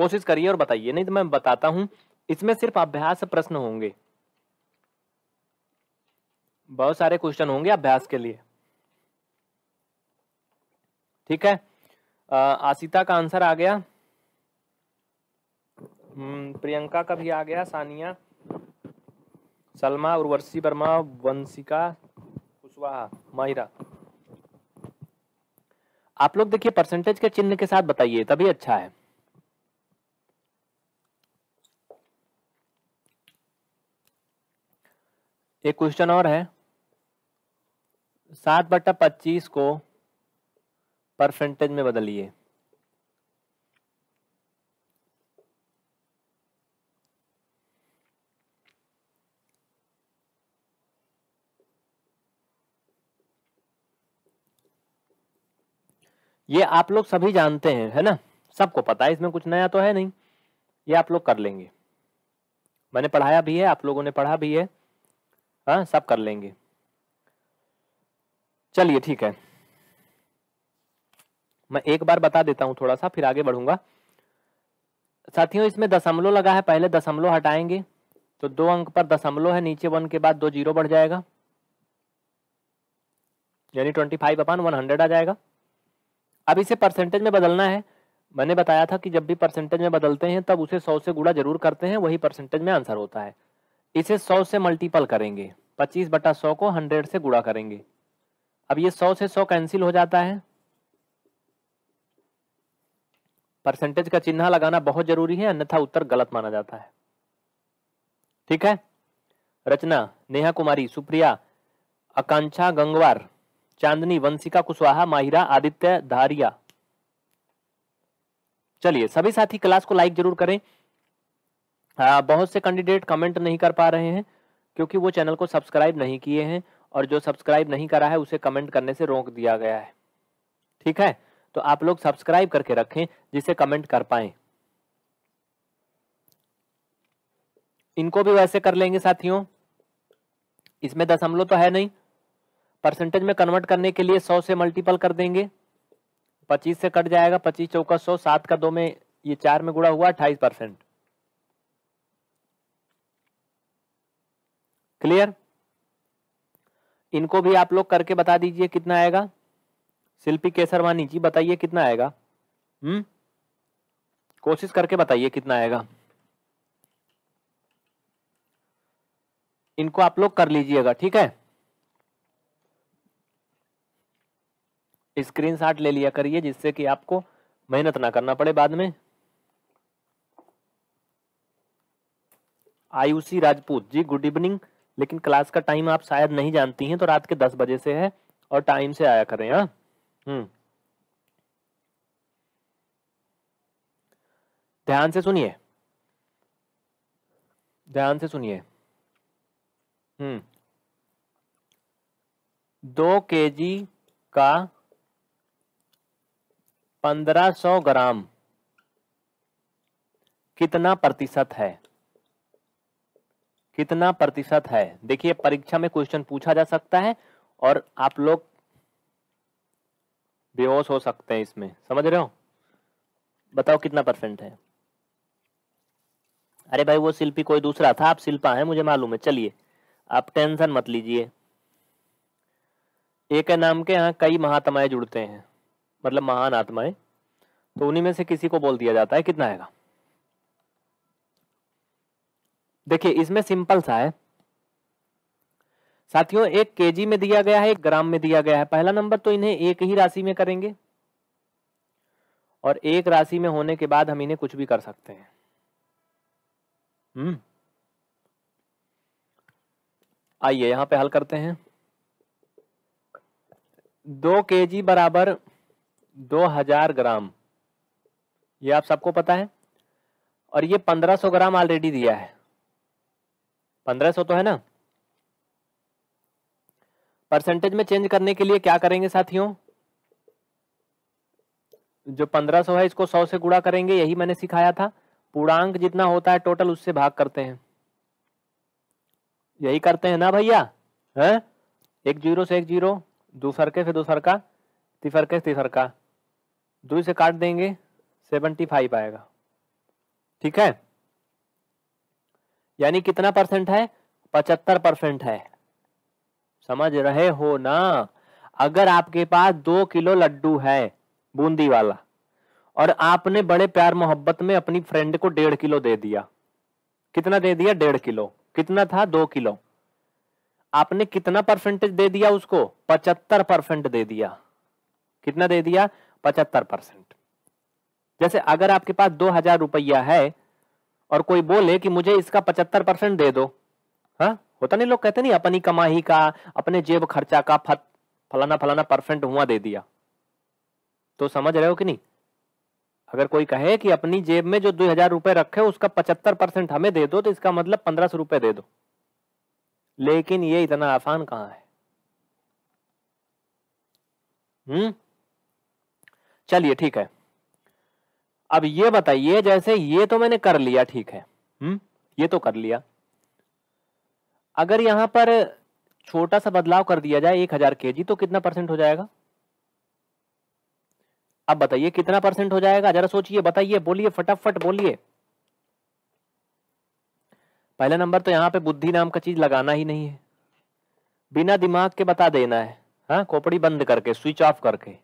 कोशिश करिए और बताइए नहीं तो मैं बताता हूं इसमें सिर्फ अभ्यास प्रश्न होंगे बहुत सारे क्वेश्चन होंगे अभ्यास के लिए ठीक है आशिता का आंसर आ गया हम्म, प्रियंका का भी आ गया सानिया सलमा उर्वशी वर्मा वंशिका कुशवाहा माहिरा आप लोग देखिए परसेंटेज के चिन्ह के साथ बताइए तभी अच्छा है एक क्वेश्चन और है सात बटा पच्चीस को परसेंटेज में बदलिए ये आप लोग सभी जानते हैं है ना सबको पता है इसमें कुछ नया तो है नहीं ये आप लोग कर लेंगे मैंने पढ़ाया भी है आप लोगों ने पढ़ा भी है हाँ सब कर लेंगे चलिए ठीक है मैं एक बार बता देता हूँ थोड़ा सा फिर आगे बढ़ूंगा साथियों इसमें दशमलव लगा है पहले दशमलव हटाएंगे तो दो अंक पर दशमलव है नीचे वन के बाद दो जीरो बढ़ जाएगा यानी twenty five upon one hundred आ जाएगा अब इसे परसेंटेज में बदलना है मैंने बताया था कि जब भी परसेंटेज में बदलते हैं तब उसे सौ से गुड़ा जरूर करते हैं वही परसेंटेज में आंसर होता है इसे सौ से मल्टीपल करेंगे पच्चीस बटा सौ को हंड्रेड से गुड़ा करेंगे अब ये सौ से सौ कैंसिल हो जाता है परसेंटेज का चिन्ह लगाना बहुत जरूरी है अन्यथा उत्तर गलत माना जाता है ठीक है रचना नेहा कुमारी सुप्रिया आकांक्षा गंगवार चांदनी वंशिका कुशवाहा माहिरा आदित्य धारिया चलिए सभी साथी क्लास को लाइक जरूर करें हाँ, बहुत से कैंडिडेट कमेंट नहीं कर पा रहे हैं क्योंकि वो चैनल को सब्सक्राइब नहीं किए हैं और जो सब्सक्राइब नहीं करा है उसे कमेंट करने से रोक दिया गया है ठीक है तो आप लोग सब्सक्राइब करके रखें जिसे कमेंट कर पाए इनको भी वैसे कर लेंगे साथियों इसमें दशमलव तो है नहीं परसेंटेज में कन्वर्ट करने के लिए सौ से मल्टीपल कर देंगे पच्चीस से कट जाएगा पच्चीस चौका सौ सात का दो में ये चार में गुड़ा हुआ अट्ठाईस परसेंट क्लियर इनको भी आप लोग करके बता दीजिए कितना आएगा शिल्पी केसरवानी जी बताइए कितना आएगा हम्म कोशिश करके बताइए कितना आएगा इनको आप लोग कर लीजिएगा ठीक है स्क्रीनशॉट ले लिया करिए जिससे कि आपको मेहनत ना करना पड़े बाद में आयुषी राजपूत जी गुड इवनिंग लेकिन क्लास का टाइम आप शायद नहीं जानती हैं तो रात के दस बजे से है और टाइम से आया करें हाँ हम्म। ध्यान से सुनिए ध्यान से सुनिए हम्म दो केजी का पंद्रह सौ ग्राम कितना प्रतिशत है कितना प्रतिशत है देखिए परीक्षा में क्वेश्चन पूछा जा सकता है और आप लोग बेहोश हो सकते हैं इसमें समझ रहे हो बताओ कितना परसेंट है अरे भाई वो शिल्पी कोई दूसरा था आप शिल्पा हैं मुझे मालूम है चलिए आप टेंशन मत लीजिए एक नाम के यहाँ कई महात्माएं जुड़ते हैं मतलब महान आत्माएं तो उन्हीं में से किसी को बोल दिया जाता है कितना आएगा देखिए इसमें सिंपल सा है साथियों एक केजी में दिया गया है एक ग्राम में दिया गया है पहला नंबर तो इन्हें एक ही राशि में करेंगे और एक राशि में होने के बाद हम इन्हें कुछ भी कर सकते हैं हम्म आइए यहां पे हल करते हैं दो के जी बराबर दो हजार ग्राम ये आप सबको पता है और ये पंद्रह सौ ग्राम ऑलरेडी दिया है पंद्रह सौ तो है ना परसेंटेज में चेंज करने के लिए क्या करेंगे साथियों जो पंद्रह सौ है इसको सौ से गुणा करेंगे यही मैंने सिखाया था पूर्णांक जितना होता है टोटल उससे भाग करते हैं यही करते हैं ना भैया है एक जीरो से एक जीरो दो फरके से दो फरका तिफर के तीसर का दो से काट देंगे सेवेंटी फाइव आएगा ठीक है यानी कितना परसेंट है पचहत्तर परसेंट है समझ रहे हो ना अगर आपके पास दो किलो लड्डू है बूंदी वाला और आपने बड़े प्यार मोहब्बत में अपनी फ्रेंड को डेढ़ किलो दे दिया कितना दे दिया डेढ़ किलो कितना था दो किलो आपने कितना परसेंटेज दे दिया उसको पचहत्तर परसेंट दे दिया कितना दे दिया पचहत्तर परसेंट जैसे अगर आपके पास दो हजार रुपया है और कोई बोले कि मुझे इसका पचहत्तर परसेंट दे दो हा? होता नहीं लोग कहते नहीं अपनी कमाई का अपने जेब खर्चा का फत फलाना फलाना परसेंट हुआ दे दिया तो समझ रहे हो कि नहीं अगर कोई कहे कि अपनी जेब में जो दो हजार रुपए रखे उसका पचहत्तर परसेंट हमें दे दो तो इसका मतलब पंद्रह सौ रुपए दे दो लेकिन ये इतना आसान कहां है हम्म चलिए ठीक है अब ये बताइए जैसे ये तो मैंने कर लिया ठीक है हम्म ये तो कर लिया अगर यहां पर छोटा सा बदलाव कर दिया जाए एक हजार के तो कितना परसेंट हो जाएगा अब बताइए कितना परसेंट हो जाएगा जरा सोचिए बताइए बोलिए फटाफट बोलिए पहला नंबर तो यहां पे बुद्धि नाम का चीज लगाना ही नहीं है बिना दिमाग के बता देना है हाँ कोपड़ी बंद करके स्विच ऑफ करके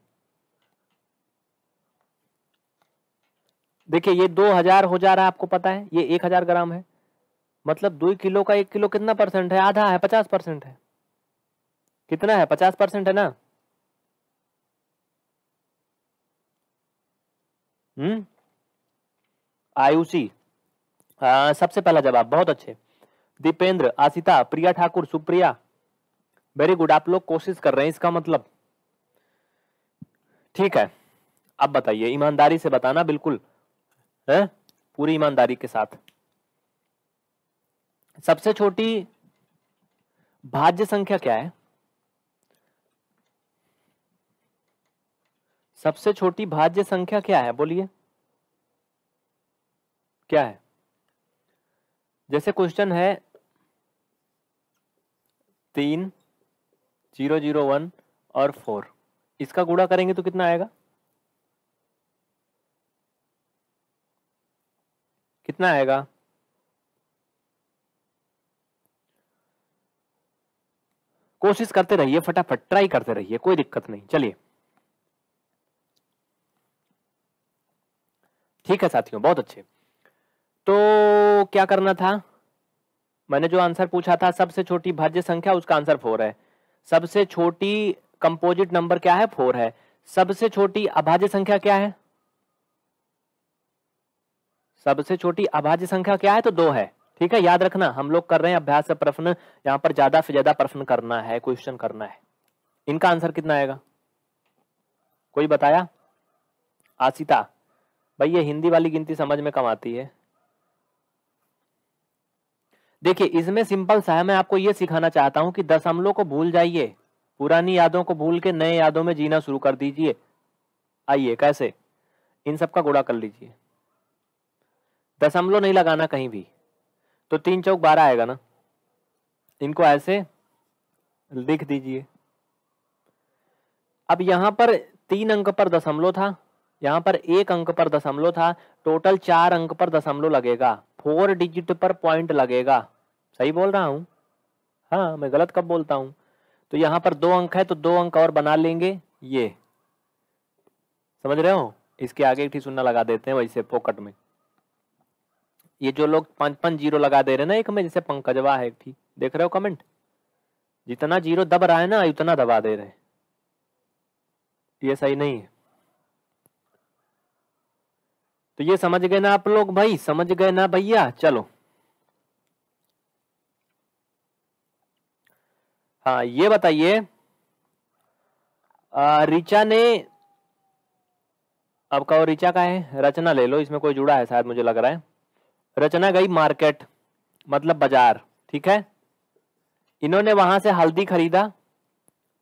देखिए ये दो हजार हो जा रहा है आपको पता है ये एक हजार ग्राम है मतलब दो किलो का एक किलो कितना परसेंट है आधा है पचास परसेंट है कितना है पचास परसेंट है ना हम्म आयुषी सबसे पहला जवाब बहुत अच्छे दीपेंद्र आशिता प्रिया ठाकुर सुप्रिया वेरी गुड आप लोग कोशिश कर रहे हैं इसका मतलब ठीक है अब बताइए ईमानदारी से बताना बिल्कुल है पूरी ईमानदारी के साथ सबसे छोटी भाज्य संख्या क्या है सबसे छोटी भाज्य संख्या क्या है बोलिए क्या है जैसे क्वेश्चन है तीन जीरो जीरो वन और फोर इसका गुणा करेंगे तो कितना आएगा कितना आएगा कोशिश करते रहिए फटाफट ट्राई करते रहिए कोई दिक्कत नहीं चलिए ठीक है साथियों बहुत अच्छे तो क्या करना था मैंने जो आंसर पूछा था सबसे छोटी भाज्य संख्या उसका आंसर फोर है सबसे छोटी कंपोजिट नंबर क्या है फोर है सबसे छोटी अभाज्य संख्या क्या है सबसे छोटी अभाज्य संख्या क्या है तो दो है ठीक है याद रखना हम लोग कर रहे हैं अभ्यास प्रश्न यहाँ पर ज्यादा से ज्यादा प्रश्न करना है क्वेश्चन करना है इनका आंसर कितना आएगा कोई बताया आशिता भाई ये हिंदी वाली गिनती समझ में कम आती है देखिए इसमें सिंपल सा है मैं आपको ये सिखाना चाहता हूं कि दशमलव को भूल जाइए पुरानी यादों को भूल के नए यादों में जीना शुरू कर दीजिए आइए कैसे इन सब का गुड़ा कर लीजिए दशमलव नहीं लगाना कहीं भी तो तीन चौक बारह आएगा ना इनको ऐसे लिख दीजिए अब यहां पर तीन अंक पर दशमलव था यहां पर एक अंक पर दशमलव था टोटल चार अंक पर दशमलव लगेगा फोर डिजिट पर पॉइंट लगेगा सही बोल रहा हूं हाँ मैं गलत कब बोलता हूं तो यहां पर दो अंक है तो दो अंक और बना लेंगे ये समझ रहे हो इसके आगे एक सुनना लगा देते हैं वैसे पॉकेट में ये जो लोग पांच पांच जीरो लगा दे रहे ना एक में जैसे पंकजवा है एक थी देख रहे हो कमेंट जितना जीरो दब रहा है ना उतना दबा दे रहे ये सही नहीं है तो ये समझ गए ना आप लोग भाई समझ गए ना भैया चलो हाँ ये बताइए रिचा ने अब कहो रिचा का है रचना ले लो इसमें कोई जुड़ा है शायद मुझे लग रहा है रचना गई मार्केट मतलब बाजार ठीक है इन्होंने वहां से हल्दी खरीदा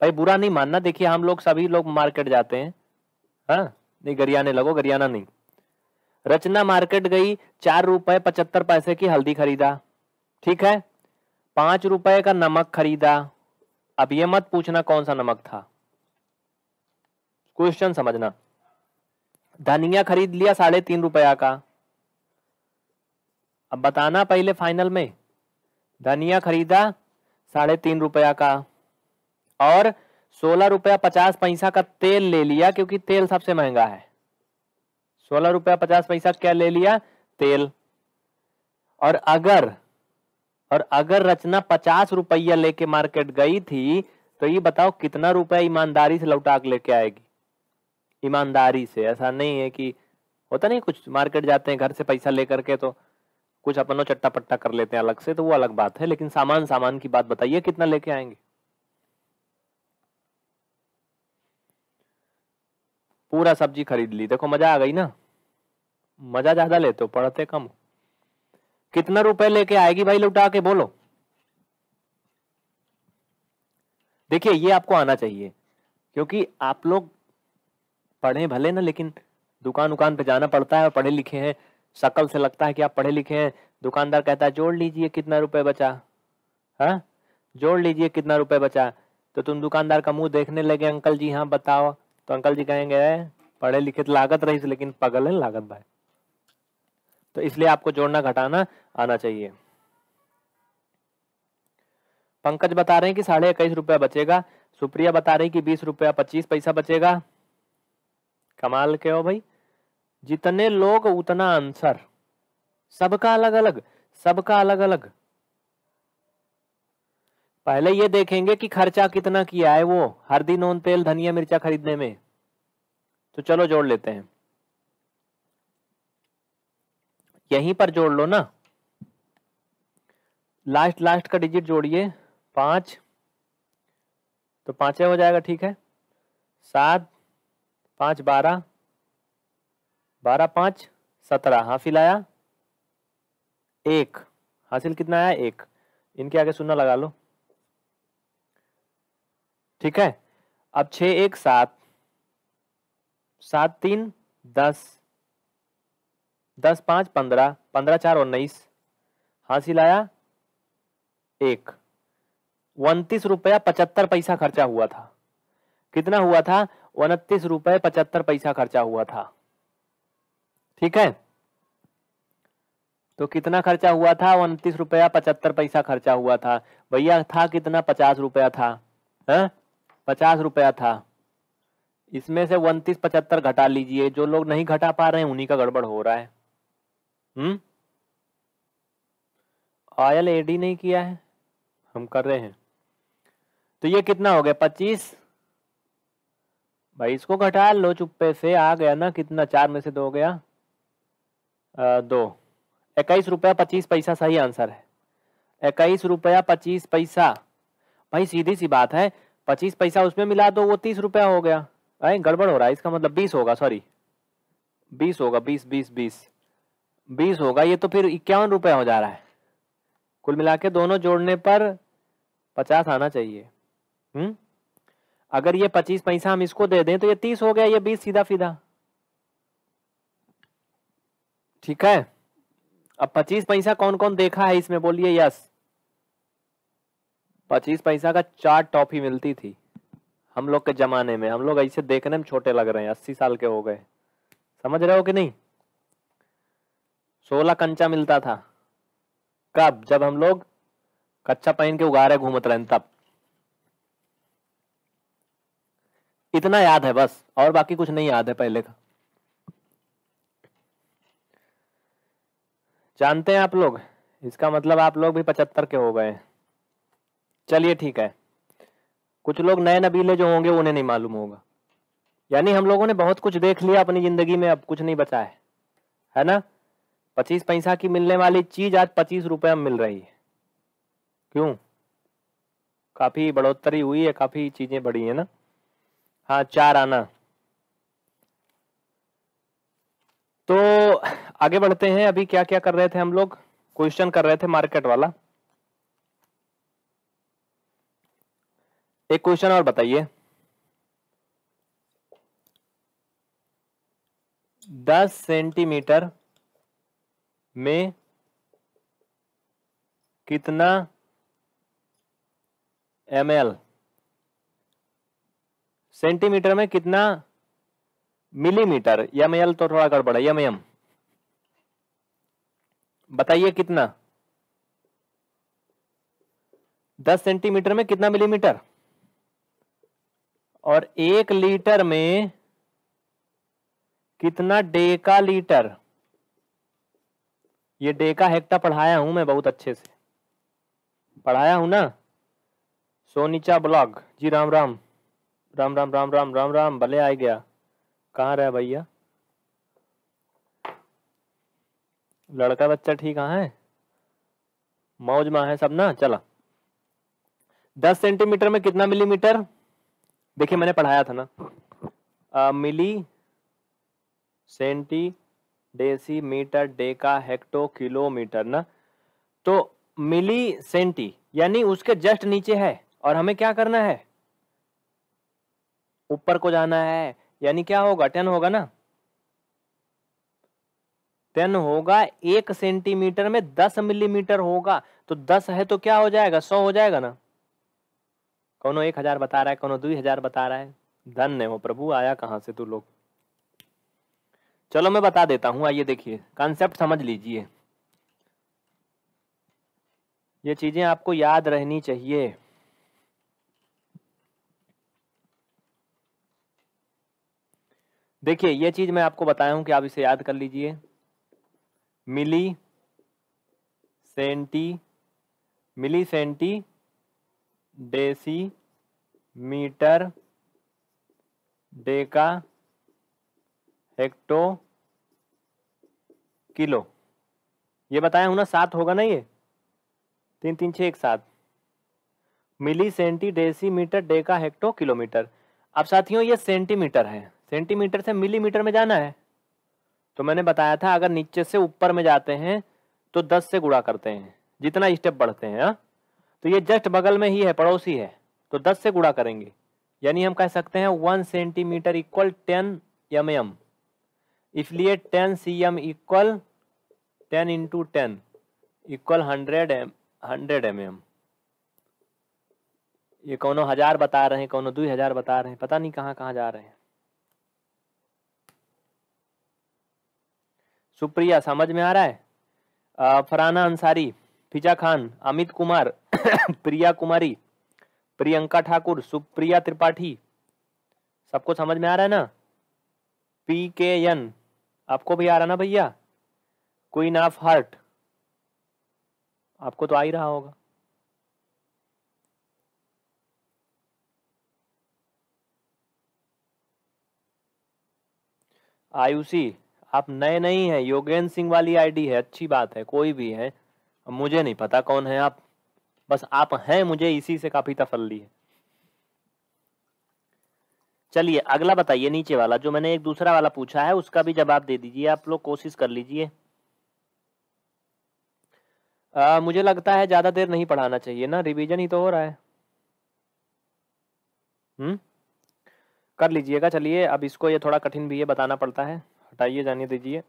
भाई बुरा नहीं मानना देखिए हम लोग सभी लोग मार्केट जाते हैं हा? नहीं गरियाने लगो गरियाना नहीं रचना मार्केट गई चार रुपए पचहत्तर पैसे की हल्दी खरीदा ठीक है पांच रुपए का नमक खरीदा अब ये मत पूछना कौन सा नमक था क्वेश्चन समझना धनिया खरीद लिया साढ़े तीन रुपया का अब बताना पहले फाइनल में धनिया खरीदा साढ़े तीन रुपया का और सोलह रुपया पचास पैसा का तेल ले लिया क्योंकि तेल सबसे महंगा है सोलह रुपया पचास पैसा क्या ले लिया तेल और अगर और अगर रचना पचास रुपया लेके मार्केट गई थी तो ये बताओ कितना रुपया ईमानदारी से लौटा के लेके आएगी ईमानदारी से ऐसा नहीं है कि होता नहीं कुछ मार्केट जाते हैं घर से पैसा लेकर के तो कुछ अपनों चट्टा पट्टा कर लेते हैं अलग से तो वो अलग बात है लेकिन सामान सामान की बात बताइए कितना लेके आएंगे पूरा सब्जी खरीद ली देखो मजा आ गई ना मजा ज्यादा लेते हो पढ़ते कम कितना रुपए लेके आएगी भाई लुटा के बोलो देखिए ये आपको आना चाहिए क्योंकि आप लोग पढ़े भले ना लेकिन दुकान उकान पे जाना पड़ता है और पढ़े लिखे हैं शकल से लगता है कि आप पढ़े लिखे हैं दुकानदार कहता है जोड़ लीजिए कितना रुपए बचा है हाँ? जोड़ लीजिए कितना रुपए बचा तो तुम दुकानदार का मुंह देखने लगे अंकल जी हाँ बताओ तो अंकल जी कहेंगे पढ़े लिखे तो लागत रही लेकिन पगल है लागत भाई तो इसलिए आपको जोड़ना घटाना आना चाहिए पंकज बता रहे हैं कि साढ़े इक्कीस रुपया बचेगा सुप्रिया बता रही कि बीस रुपया पच्चीस पैसा बचेगा कमाल के हो भाई जितने लोग उतना आंसर सबका अलग अलग सबका अलग अलग पहले ये देखेंगे कि खर्चा कितना किया है वो हरदी नून तेल धनिया मिर्चा खरीदने में तो चलो जोड़ लेते हैं यहीं पर जोड़ लो ना लास्ट लास्ट का डिजिट जोड़िए पांच तो पांचे हो जाएगा ठीक है सात पांच बारह बारह पाँच सत्रह हासिल आया एक हासिल कितना आया एक इनके आगे सुनना लगा लो ठीक है अब छ एक सात सात तीन दस दस पाँच पंद्रह पंद्रह चार उन्नीस हासिल आया एक उनतीस रुपया पचहत्तर पैसा खर्चा हुआ था कितना हुआ था उनतीस रुपये पचहत्तर पैसा खर्चा हुआ था ठीक है तो कितना खर्चा हुआ था उनतीस रुपया पचहत्तर पैसा खर्चा हुआ था भैया था कितना पचास रुपया था है पचास रुपया था इसमें से उनतीस पचहत्तर घटा लीजिए जो लोग नहीं घटा पा रहे हैं उन्हीं का गड़बड़ हो रहा है हम्म ऑयल एडी नहीं किया है हम कर रहे हैं तो ये कितना हो गया पच्चीस भाई इसको घटा लो चुप्पे से आ गया ना कितना चार में से दो गया दो इक्कीस रुपया पच्चीस पैसा सही आंसर है इक्कीस रुपया पच्चीस पैसा भाई सीधी सी बात है पच्चीस पैसा उसमें मिला दो तो वो तीस रुपया हो गया भाई गड़बड़ हो रहा है इसका मतलब बीस होगा सॉरी बीस होगा बीस बीस बीस बीस होगा ये तो फिर इक्यावन रुपया हो जा रहा है कुल मिला के दोनों जोड़ने पर पचास आना चाहिए हम्म अगर ये पच्चीस पैसा हम इसको दे दें तो ये तीस हो गया ये बीस सीधा सीधा ठीक है अब पच्चीस पैसा कौन कौन देखा है इसमें बोलिए यस पच्चीस पैसा का चार टॉफी मिलती थी हम लोग के जमाने में हम लोग ऐसे देखने में छोटे लग रहे हैं अस्सी साल के हो गए समझ रहे हो कि नहीं सोलह कंचा मिलता था कब जब हम लोग कच्चा पहन के उगारे घूमत रहे तब इतना याद है बस और बाकी कुछ नहीं याद है पहले का जानते हैं आप लोग इसका मतलब आप लोग भी पचहत्तर के हो गए चलिए ठीक है कुछ लोग नए नबीले जो होंगे उन्हें नहीं मालूम होगा यानी हम लोगों ने बहुत कुछ देख लिया अपनी ज़िंदगी में अब कुछ नहीं बचा है है ना पच्चीस पैसा की मिलने वाली चीज़ आज पच्चीस रुपये में मिल रही है क्यों काफ़ी बढ़ोतरी हुई है काफ़ी चीज़ें बढ़ी है ना हाँ चार आना तो आगे बढ़ते हैं अभी क्या क्या कर रहे थे हम लोग क्वेश्चन कर रहे थे मार्केट वाला एक क्वेश्चन और बताइए दस सेंटीमीटर में कितना एम सेंटीमीटर में कितना मिलीमीटर एम एल तो थोड़ा गड़बड़ एम एम बताइए कितना दस सेंटीमीटर में कितना मिलीमीटर और एक लीटर में कितना डेका लीटर ये डेका हेक्टा पढ़ाया हूं मैं बहुत अच्छे से पढ़ाया हूं ना सोनीचा ब्लॉग जी राम राम राम राम राम राम राम राम भले आ गया कहाँ रहा भैया लड़का बच्चा ठीक है मौज में है सब ना चला दस सेंटीमीटर में कितना मिलीमीटर देखिए मैंने पढ़ाया था ना आ, milli centi deci metre deca hecto kilometre ना तो मिली सेंटी यानी उसके जस्ट नीचे है और हमें क्या करना है ऊपर को जाना है यानी क्या होगा टेन होगा ना टेन होगा एक सेंटीमीटर में दस मिलीमीटर होगा तो दस है तो क्या हो जाएगा सौ हो जाएगा ना कौनो एक हजार बता रहा है कौनो दुई हजार बता रहा है धन है वो प्रभु आया कहा से तू लोग चलो मैं बता देता हूं आइए देखिए कॉन्सेप्ट समझ लीजिए ये चीजें आपको याद रहनी चाहिए देखिए ये चीज मैं आपको बताया हूं कि आप इसे याद कर लीजिए milli centi milli centi deci metre deca hecto kilo ये बताया हूं ना सात होगा ना ये तीन तीन छः एक सात milli centi deci metre deca hecto kilometre अब साथियों ये सेंटीमीटर है सेंटीमीटर से मिलीमीटर में जाना है तो मैंने बताया था अगर नीचे से ऊपर में जाते हैं तो दस से गुड़ा करते हैं जितना स्टेप बढ़ते हैं हा? तो ये जस्ट बगल में ही है पड़ोसी है तो दस से गुड़ा करेंगे यानी हम कह सकते हैं one centimetre equal ten M M इसलिए ten C M equal ten into ten equal hundred M hundred M M ये कोनो हज़ार बता रहे हैं कोनो दुई हज़ार बता रहे हैं पता नहीं कहाँ कहाँ जा रहे हैं सुप्रिया समझ में आ रहा है फराना अंसारी फिजा खान अमित कुमार प्रिया कुमारी प्रियंका ठाकुर सुप्रिया त्रिपाठी सबको समझ में आ रहा है ना पी के एन आपको भी आ रहा ना भैया क्वीन ऑफ हार्ट आपको तो आ ही रहा होगा आयुषी आप नए नहीं हैं योगेंद्र सिंह वाली आईडी है अच्छी बात है कोई भी है मुझे नहीं पता कौन है आप बस आप हैं मुझे इसी से काफी तफल्ली है चलिए अगला बताइए नीचे वाला जो मैंने एक दूसरा वाला पूछा है उसका भी जवाब दे दीजिए आप लोग कोशिश कर लीजिए मुझे लगता है ज्यादा देर नहीं पढ़ाना चाहिए ना रिवीजन ही तो हो रहा है हम्म कर लीजिएगा चलिए अब इसको ये थोड़ा कठिन भी है बताना पड़ता है हटाइए जाने दीजिए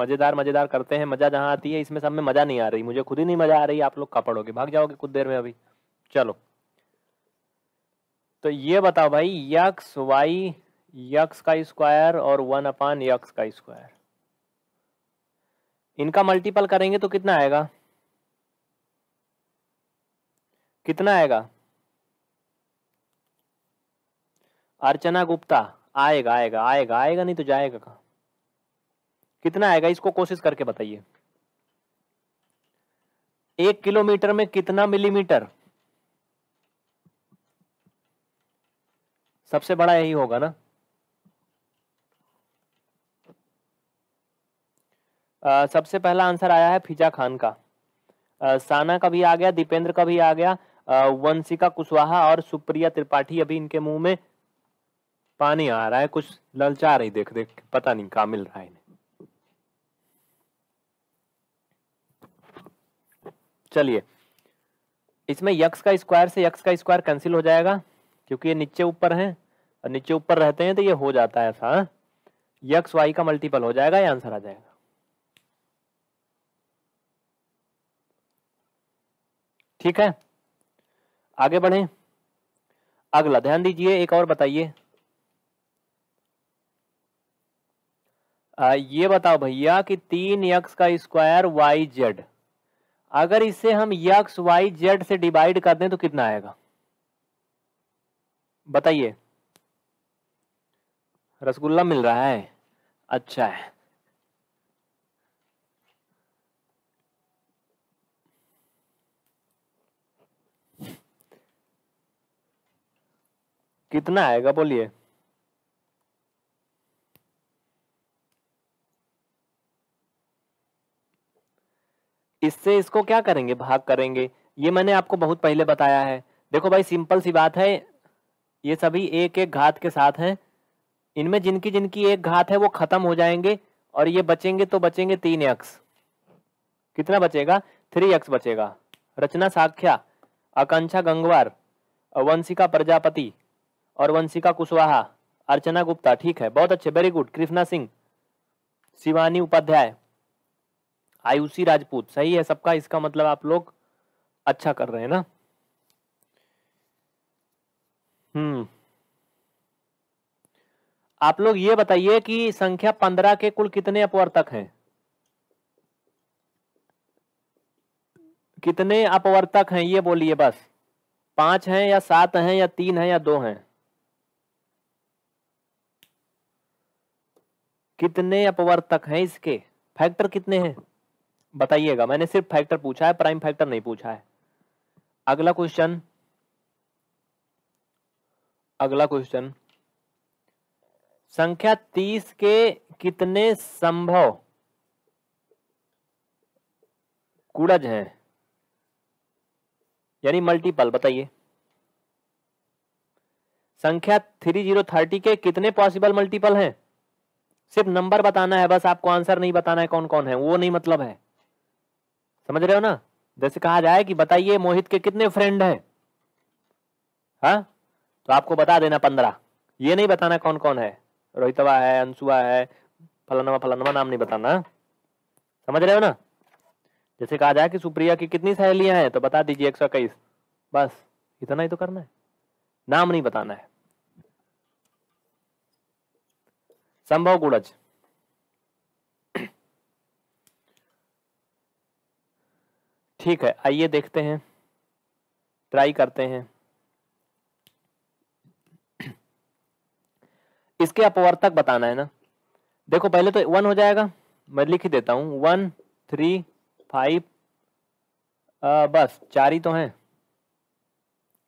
मज़ेदार मज़ेदार करते हैं मज़ा जहाँ आती है इसमें सब में मज़ा नहीं आ रही मुझे खुद ही नहीं मज़ा आ रही आप लोग का पढ़ोगे भाग जाओगे कुछ देर में अभी चलो तो ये बताओ भाई यक्स वाई यक्स का स्क्वायर और वन अपान यक्स का स्क्वायर इनका मल्टीपल करेंगे तो कितना आएगा कितना आएगा अर्चना गुप्ता आएगा आएगा आएगा आएगा नहीं तो जाएगा कहा कितना आएगा इसको कोशिश करके बताइए एक किलोमीटर में कितना मिलीमीटर सबसे बड़ा यही होगा ना आ, सबसे पहला आंसर आया है फिजा खान का आ, साना का भी आ गया दीपेंद्र का भी आ गया वंशिका कुशवाहा और सुप्रिया त्रिपाठी अभी इनके मुंह में पानी आ रहा है कुछ ललचा रही देख देख पता नहीं कहा मिल रहा है चलिए इसमें यक्स का स्क्वायर से यक्स का स्क्वायर कैंसिल हो जाएगा क्योंकि ये नीचे ऊपर है और नीचे ऊपर रहते हैं तो ये हो जाता है ऐसा हाँ? यक्स वाई का मल्टीपल हो जाएगा ये आंसर आ जाएगा ठीक है आगे बढ़े अगला ध्यान दीजिए एक और बताइए आ, ये बताओ भैया कि तीन यक्स का स्क्वायर वाई जेड अगर इसे हम यक्स वाई जेड से डिवाइड कर दें तो कितना आएगा बताइए रसगुल्ला मिल रहा है अच्छा है कितना आएगा बोलिए इससे इसको क्या करेंगे भाग करेंगे ये मैंने आपको बहुत पहले बताया है देखो भाई सिंपल सी बात है ये सभी एक एक घात के साथ हैं इनमें जिनकी जिनकी एक घात है वो खत्म हो जाएंगे और ये बचेंगे तो बचेंगे तीन एक्स कितना बचेगा थ्री एक्स बचेगा रचना साख्या आकांक्षा गंगवार वंशिका प्रजापति और वंशिका कुशवाहा अर्चना गुप्ता ठीक है बहुत अच्छे वेरी गुड कृष्णा सिंह शिवानी उपाध्याय आयुषी राजपूत सही है सबका इसका मतलब आप लोग अच्छा कर रहे हैं ना हम्म आप लोग ये बताइए कि संख्या पंद्रह के कुल कितने अपवर्तक हैं कितने अपवर्तक हैं ये बोलिए बस पांच हैं या सात हैं या तीन हैं या दो हैं कितने अपवर्तक हैं इसके फैक्टर कितने हैं बताइएगा मैंने सिर्फ फैक्टर पूछा है प्राइम फैक्टर नहीं पूछा है अगला क्वेश्चन अगला क्वेश्चन संख्या तीस के कितने संभव कुड़ज हैं यानी मल्टीपल बताइए संख्या थ्री जीरो थर्टी के कितने पॉसिबल मल्टीपल हैं सिर्फ नंबर बताना है बस आपको आंसर नहीं बताना है कौन कौन है वो नहीं मतलब है समझ रहे हो ना जैसे कहा जाए कि बताइए मोहित के कितने फ्रेंड हैं हा? तो आपको बता देना पंद्रह ये नहीं बताना कौन कौन है रोहितवा है अंशुआ है फलनवा फलनवा नाम नहीं बताना समझ रहे हो ना जैसे कहा जाए कि सुप्रिया की कितनी सहेलियां हैं तो बता दीजिए एक सौ इक्कीस बस इतना ही तो करना है नाम नहीं बताना है संभव गुड़ज ठीक है आइए देखते हैं ट्राई करते हैं इसके अपवर्तक बताना है ना देखो पहले तो वन हो जाएगा मैं लिख ही देता हूं वन थ्री फाइव बस चार ही तो हैं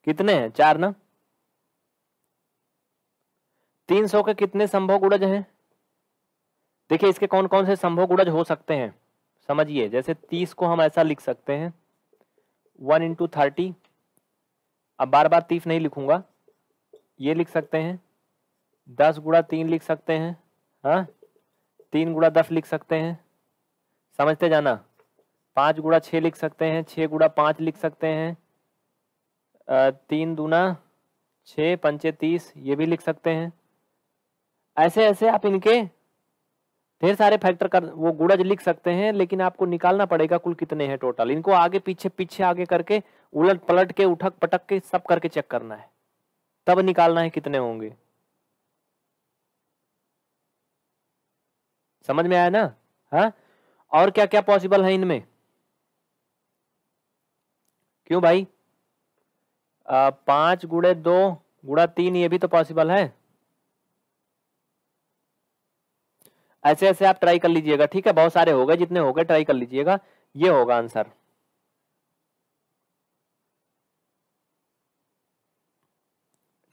कितने हैं चार ना तीन सौ के कितने संभव गुड़ज हैं देखिए इसके कौन कौन से संभव गुड़ज हो सकते हैं समझिए जैसे तीस को हम ऐसा लिख सकते हैं वन इंटू थर्टी अब बार बार तीस नहीं लिखूंगा ये लिख सकते हैं दस गुड़ा तीन लिख सकते हैं हाँ तीन गुड़ा दस लिख सकते हैं समझते जाना पाँच गुड़ा छः लिख सकते हैं छः गुड़ा पाँच लिख सकते हैं तीन दूना छः पंचे तीस ये भी लिख सकते हैं ऐसे ऐसे आप इनके ढेर सारे फैक्टर कर वो गुड़ज लिख सकते हैं लेकिन आपको निकालना पड़ेगा कुल कितने हैं टोटल इनको आगे पीछे पीछे आगे करके उलट पलट के उठक पटक के सब करके चेक करना है तब निकालना है कितने होंगे समझ में आया ना हा? और क्या क्या पॉसिबल है इनमें क्यों भाई पांच गुड़े दो गुड़ा तीन ये भी तो पॉसिबल है ऐसे ऐसे आप ट्राई कर लीजिएगा ठीक है बहुत सारे हो गए जितने हो गए ट्राई कर लीजिएगा ये होगा आंसर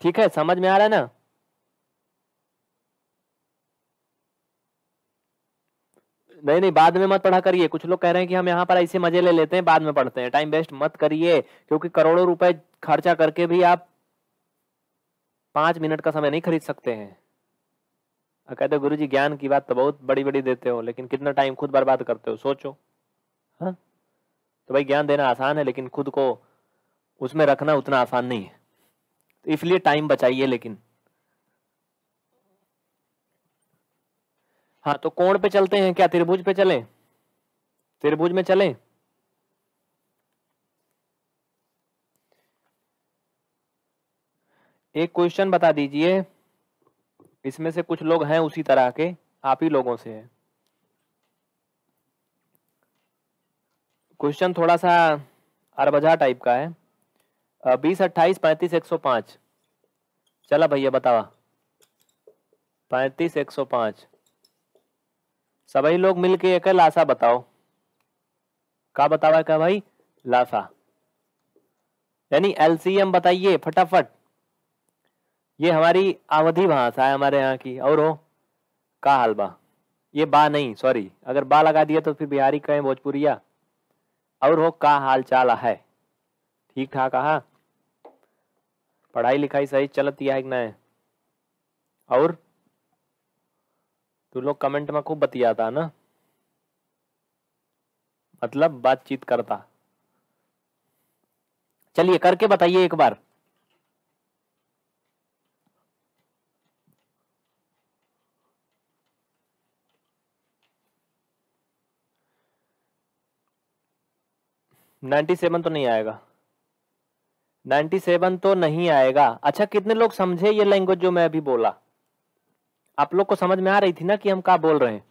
ठीक है समझ में आ रहा है ना नहीं नहीं बाद में मत पढ़ा करिए कुछ लोग कह रहे हैं कि हम यहाँ पर ऐसे मजे ले लेते हैं बाद में पढ़ते हैं टाइम वेस्ट मत करिए क्योंकि करोड़ों रुपए खर्चा करके भी आप पांच मिनट का समय नहीं खरीद सकते हैं और कहते गुरु जी ज्ञान की बात तो बहुत बड़ी बड़ी देते हो लेकिन कितना टाइम खुद बर्बाद करते हो सोचो हाँ तो भाई ज्ञान देना आसान है लेकिन खुद को उसमें रखना उतना आसान नहीं है तो इसलिए टाइम बचाइए लेकिन हाँ तो कोण पे चलते हैं क्या त्रिभुज पे चलें त्रिभुज में चलें एक क्वेश्चन बता दीजिए इसमें से कुछ लोग हैं उसी तरह के आप ही लोगों से है क्वेश्चन थोड़ा सा अरबझा टाइप का है बीस अट्ठाईस पैंतीस एक सौ पाँच चला भैया बतावा पैंतीस एक सौ पाँच सभी लोग मिलके एक लाशा बताओ का बतावा क्या भाई लाशा यानी एलसीएम बताइए फटाफट ये हमारी अवधि भाषा है हमारे यहाँ की और हो का हाल बा ये बा नहीं सॉरी अगर बा लगा दिया तो फिर बिहारी कहें भोजपुरिया और हो का हाल चाल है ठीक ठाक कहा पढ़ाई लिखाई सही चलती है कि नहीं और तू लोग कमेंट में खूब बतियाता ना मतलब बातचीत करता चलिए करके बताइए एक बार नाइन्टी सेवन तो नहीं आएगा नाइन्टी सेवन तो नहीं आएगा अच्छा कितने लोग समझे ये लैंग्वेज जो मैं अभी बोला आप लोग को समझ में आ रही थी ना कि हम क्या बोल रहे हैं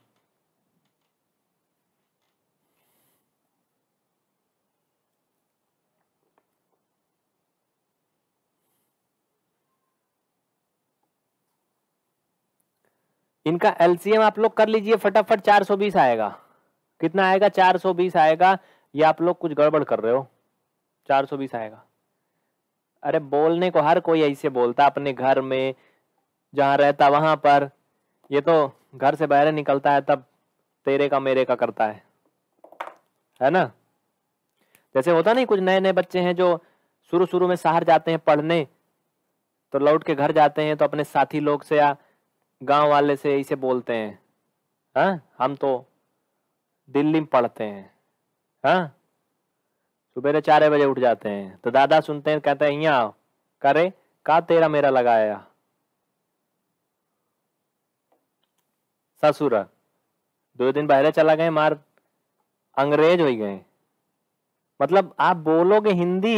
इनका एलसीएम आप लोग कर लीजिए फटाफट 420 आएगा कितना आएगा 420 आएगा ये आप लोग कुछ गड़बड़ कर रहे हो चार सौ बीस आएगा अरे बोलने को हर कोई ऐसे बोलता अपने घर में जहाँ रहता वहाँ पर ये तो घर से बाहर निकलता है तब तेरे का मेरे का करता है है ना जैसे होता नहीं कुछ नए नए बच्चे हैं जो शुरू शुरू में शहर जाते हैं पढ़ने तो लौट के घर जाते हैं तो अपने साथी लोग से या गांव वाले से इसे बोलते हैं हा? हम तो दिल्ली में पढ़ते हैं हाँ सुबेरे चार बजे उठ जाते हैं तो दादा सुनते हैं कहते हैं यहाँ करे का तेरा मेरा लगाया ससुर दो दिन बहरे चला गए मार अंग्रेज हो गए मतलब आप बोलोगे हिंदी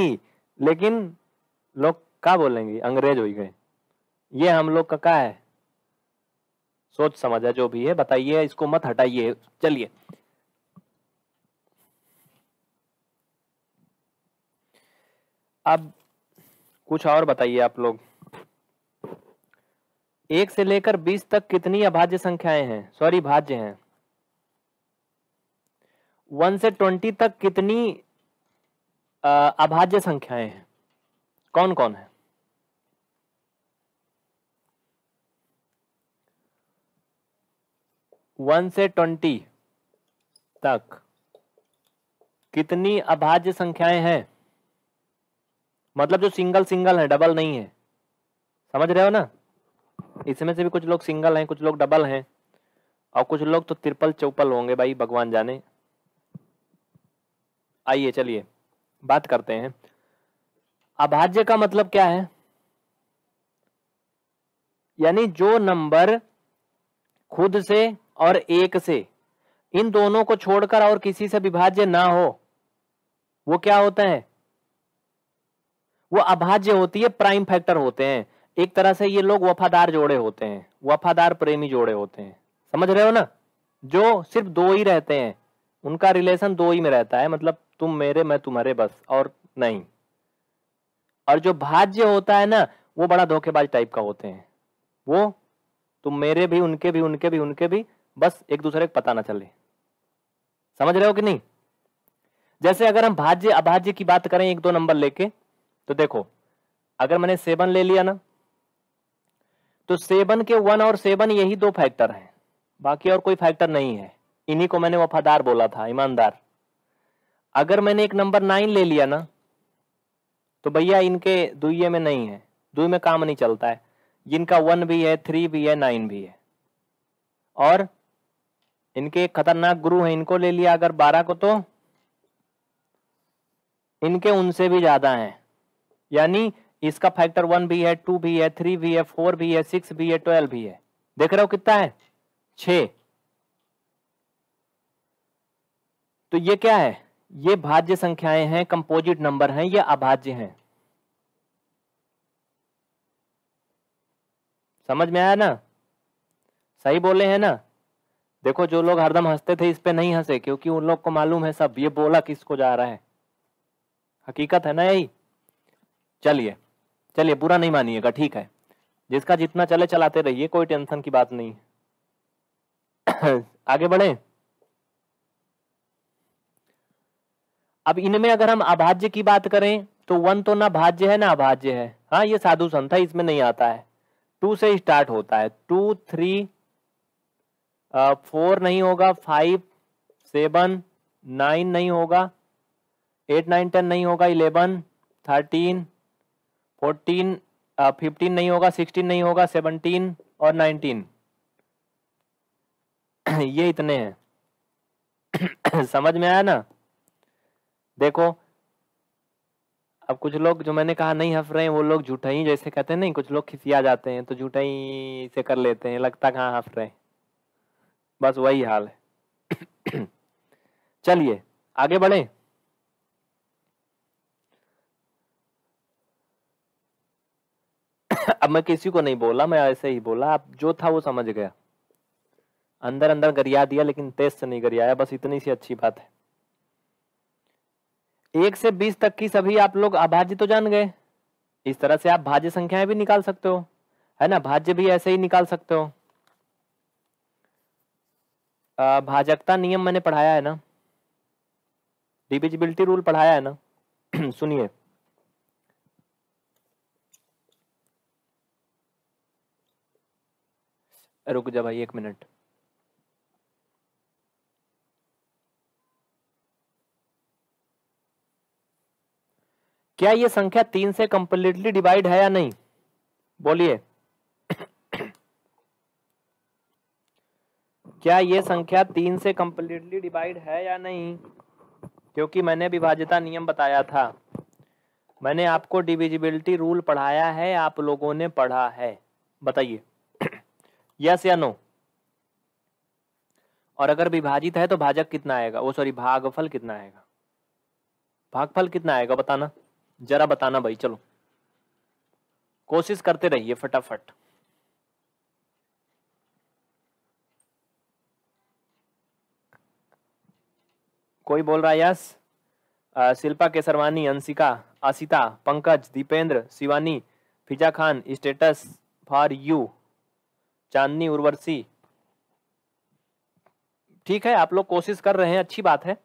लेकिन लोग क्या बोलेंगे अंग्रेज हो गए ये हम लोग का क्या है सोच समझा जो भी है बताइए इसको मत हटाइए चलिए अब कुछ और बताइए आप लोग एक से लेकर बीस तक कितनी अभाज्य संख्याएं हैं सॉरी भाज्य हैं वन से ट्वेंटी तक कितनी अभाज्य संख्याएं हैं कौन कौन है वन से ट्वेंटी तक कितनी अभाज्य संख्याएं हैं मतलब जो सिंगल सिंगल है डबल नहीं है समझ रहे हो ना इसमें से भी कुछ लोग सिंगल हैं कुछ लोग डबल हैं और कुछ लोग तो त्रिपल चौपल होंगे भाई भगवान जाने आइए चलिए बात करते हैं अभाज्य का मतलब क्या है यानी जो नंबर खुद से और एक से इन दोनों को छोड़कर और किसी से विभाज्य ना हो वो क्या होता है वो अभाज्य होती है प्राइम फैक्टर होते हैं एक तरह से ये लोग वफादार जोड़े होते हैं वफादार प्रेमी जोड़े होते हैं समझ रहे हो ना जो सिर्फ दो ही रहते हैं उनका रिलेशन दो ही में रहता है मतलब तुम मेरे मैं तुम्हारे बस और नहीं और जो भाज्य होता है ना वो बड़ा धोखेबाज टाइप का होते हैं वो तुम मेरे भी उनके भी उनके भी उनके भी बस एक दूसरे को पता ना चले समझ रहे हो कि नहीं जैसे अगर हम भाज्य अभाज्य की बात करें एक दो नंबर लेके तो देखो अगर मैंने सेवन ले लिया ना तो सेवन के वन और सेवन यही दो फैक्टर हैं बाकी और कोई फैक्टर नहीं है इन्हीं को मैंने वफादार बोला था ईमानदार अगर मैंने एक नंबर नाइन ले लिया ना तो भैया इनके दुइये में नहीं है दुई में काम नहीं चलता है जिनका वन भी है थ्री भी है नाइन भी है और इनके खतरनाक गुरु हैं इनको ले लिया अगर बारह को तो इनके उनसे भी ज्यादा हैं यानी इसका फैक्टर वन भी है टू भी है थ्री भी है फोर भी है सिक्स भी है ट्वेल्व भी है देख रहे हो कितना है छ तो ये क्या है ये भाज्य संख्याएं हैं कंपोजिट नंबर हैं या अभाज्य हैं समझ में आया ना सही बोले हैं ना देखो जो लोग हरदम हंसते थे इस पे नहीं हंसे क्योंकि उन लोग को मालूम है सब ये बोला किसको जा रहा है हकीकत है ना यही चलिए चलिए पूरा नहीं मानिएगा ठीक है जिसका जितना चले चलाते रहिए कोई टेंशन की बात नहीं आगे बढ़े अब इनमें अगर हम अभाज्य की बात करें तो वन तो ना भाज्य है ना अभाज्य है हाँ ये साधु संत है इसमें नहीं आता है टू से स्टार्ट होता है टू थ्री फोर नहीं होगा फाइव सेवन नाइन नहीं होगा एट नाइन टेन नहीं होगा इलेवन थर्टीन फोर्टीन फिफ्टीन नहीं होगा सिक्सटीन नहीं होगा सेवनटीन और नाइनटीन ये इतने हैं समझ में आया ना देखो अब कुछ लोग जो मैंने कहा नहीं हंस रहे हैं वो लोग झूठा ही जैसे कहते हैं नहीं कुछ लोग खिसिया जाते हैं तो झूठा ही से कर लेते हैं लगता कहाँ हंस रहे हैं बस वही हाल है चलिए आगे बढ़े अब मैं किसी को नहीं बोला मैं ऐसे ही बोला आप जो था वो समझ गया अंदर अंदर गरिया दिया लेकिन तेज से नहीं गरियाया बस इतनी सी अच्छी बात है एक से बीस तक की सभी आप लोग अभाज्य तो जान गए इस तरह से आप भाज्य संख्याएं भी निकाल सकते हो है ना भाज्य भी ऐसे ही निकाल सकते हो भाजकता नियम मैंने पढ़ाया है ना डिविजिबिलिटी रूल पढ़ाया है ना सुनिए रुक जा भाई एक मिनट क्या ये संख्या तीन से कंप्लीटली डिवाइड है या नहीं बोलिए क्या ये संख्या तीन से कंप्लीटली डिवाइड है या नहीं क्योंकि मैंने विभाज्यता नियम बताया था मैंने आपको डिविजिबिलिटी रूल पढ़ाया है आप लोगों ने पढ़ा है बताइए यस या नो और अगर विभाजित है तो भाजक कितना आएगा वो सॉरी भागफल कितना आएगा भागफल कितना आएगा बताना जरा बताना भाई चलो कोशिश करते रहिए फटाफट कोई बोल रहा है yes Shilpa Kesarwani Anshika Ashita Pankaj Dipendra Shivani Fiza Khan status for you Chandni Urvashi ठीक है आप लोग कोशिश कर रहे हैं अच्छी बात है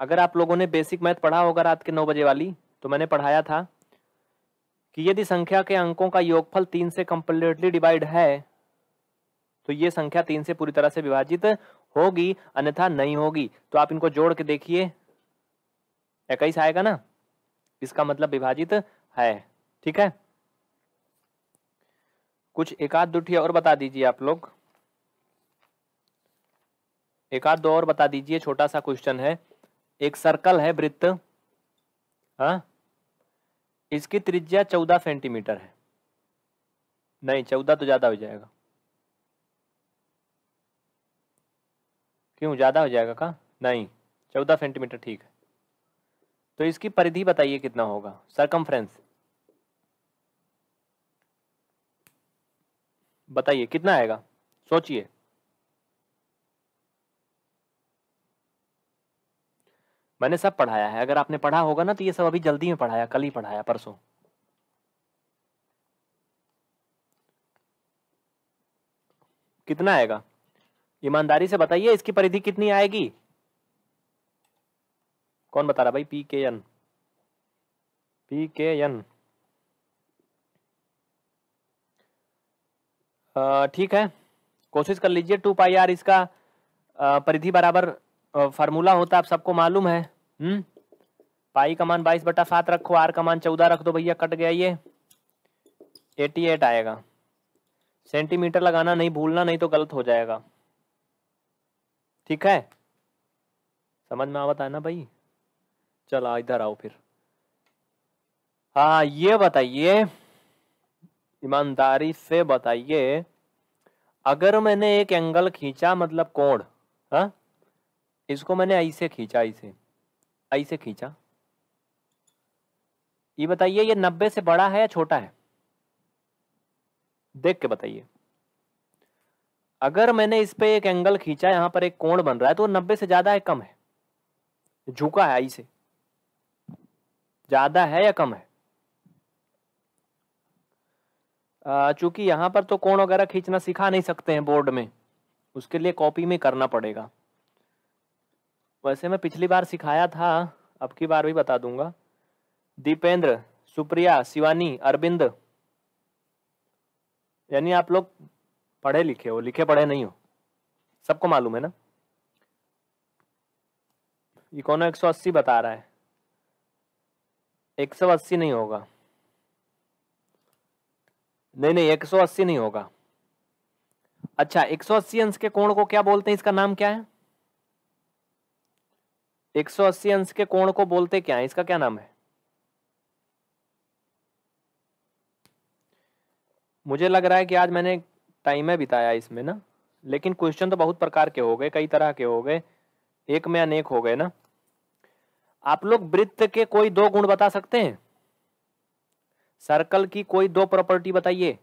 अगर आप लोगों ने बेसिक मैथ पढ़ा होगा रात के नौ बजे वाली तो मैंने पढ़ाया था कि यदि संख्या के अंकों का योगफल तीन से कंप्लीटली डिवाइड है तो ये संख्या तीन से पूरी तरह से विभाजित होगी अन्यथा नहीं होगी तो आप इनको जोड़ के देखिए इक्कीस आएगा ना इसका मतलब विभाजित है ठीक है कुछ एक आध दुठी और बता दीजिए आप लोग एक आध दो और बता दीजिए छोटा सा क्वेश्चन है एक सर्कल है वृत्त हाँ इसकी त्रिज्या चौदह सेंटीमीटर है नहीं चौदह तो ज़्यादा हो जाएगा क्यों ज़्यादा हो जाएगा का नहीं चौदह सेंटीमीटर ठीक है तो इसकी परिधि बताइए कितना होगा सरकम बताइए कितना आएगा सोचिए मैंने सब पढ़ाया है अगर आपने पढ़ा होगा ना तो ये सब अभी जल्दी में पढ़ाया कल ही पढ़ाया परसों कितना आएगा ईमानदारी से बताइए इसकी परिधि कितनी आएगी कौन बता रहा भाई पी के एन पी के एन ठीक है कोशिश कर लीजिए टू पाई आर इसका परिधि बराबर फार्मूला होता है आप सबको मालूम है हम्म पाई का मान बाईस बटा सात रखो आर का मान चौदह रख दो भैया कट गया ये एटी एट आएगा सेंटीमीटर लगाना नहीं भूलना नहीं तो गलत हो जाएगा ठीक है समझ में आवत है ना भाई चल इधर आओ फिर हाँ ये बताइए ईमानदारी से बताइए अगर मैंने एक एंगल खींचा मतलब कोण हा? इसको मैंने ऐसे खींचा ऐसे ऐसे खींचा ये बताइए ये नब्बे से बड़ा है या छोटा है देख के बताइए अगर मैंने इस पर एक एंगल खींचा यहाँ पर एक कोण बन रहा है तो नब्बे से ज़्यादा है कम है झुका है ऐसे ज़्यादा है या कम है चूंकि यहाँ पर तो कोण वगैरह खींचना सिखा नहीं सकते हैं बोर्ड में उसके लिए कॉपी में करना पड़ेगा वैसे मैं पिछली बार सिखाया था अब की बार भी बता दूंगा दीपेंद्र सुप्रिया शिवानी अरविंद यानी आप लोग पढ़े लिखे हो लिखे पढ़े नहीं हो सबको मालूम है ना इकोनो एक सौ अस्सी बता रहा है एक सौ अस्सी नहीं होगा नहीं नहीं 180 नहीं होगा अच्छा 180 अंश के कोण को क्या बोलते हैं इसका नाम क्या है 180 अंश के कोण को बोलते क्या है इसका क्या नाम है मुझे लग रहा है कि आज मैंने टाइम है बिताया इसमें ना लेकिन क्वेश्चन तो बहुत प्रकार के हो गए कई तरह के हो गए एक में अनेक हो गए ना आप लोग वृत्त के कोई दो गुण बता सकते हैं सर्कल की कोई दो प्रॉपर्टी बताइए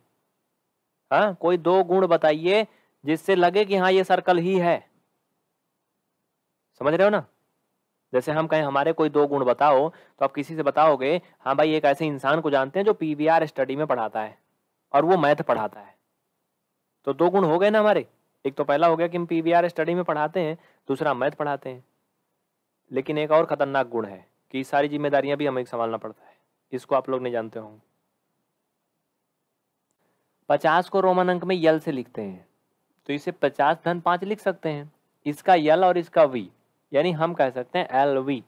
हाँ कोई दो गुण बताइए जिससे लगे कि हाँ ये सर्कल ही है समझ रहे हो ना जैसे हम कहें हमारे कोई दो गुण बताओ तो आप किसी से बताओगे हाँ भाई एक ऐसे इंसान को जानते हैं जो पीवीआर स्टडी में पढ़ाता है और वो मैथ पढ़ाता है तो दो गुण हो गए ना हमारे एक तो पहला हो गया कि हम पी स्टडी में पढ़ाते हैं दूसरा मैथ पढ़ाते हैं लेकिन एक और खतरनाक गुण है कि सारी जिम्मेदारियां भी हमें संभालना पड़ता है इसको आप लोग नहीं जानते होंगे पचास को रोमन अंक में यल से लिखते हैं तो इसे पचास धन पांच लिख सकते हैं इसका यल और इसका वी यानी हम कह सकते हैं एल वी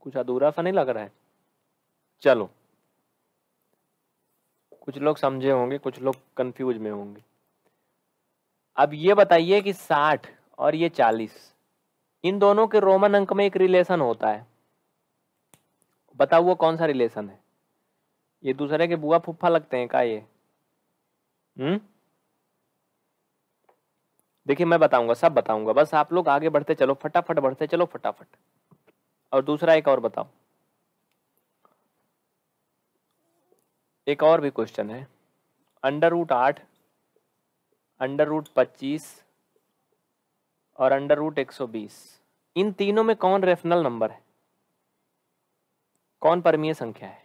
कुछ अधूरा सा नहीं लग रहा है चलो कुछ लोग समझे होंगे कुछ लोग कंफ्यूज में होंगे अब ये बताइए कि साठ और ये चालीस इन दोनों के रोमन अंक में एक रिलेशन होता है बताओ वो कौन सा रिलेशन है ये दूसरे के बुआ फुफा लगते हैं का ये हम्म देखिए मैं बताऊंगा सब बताऊंगा बस आप लोग आगे बढ़ते चलो फटाफट बढ़ते चलो फटाफट और दूसरा एक और बताओ एक और भी क्वेश्चन है अंडर रूट आठ अंडर रूट पच्चीस और अंडर रूट एक सौ बीस इन तीनों में कौन रेफनल नंबर है कौन परमीय संख्या है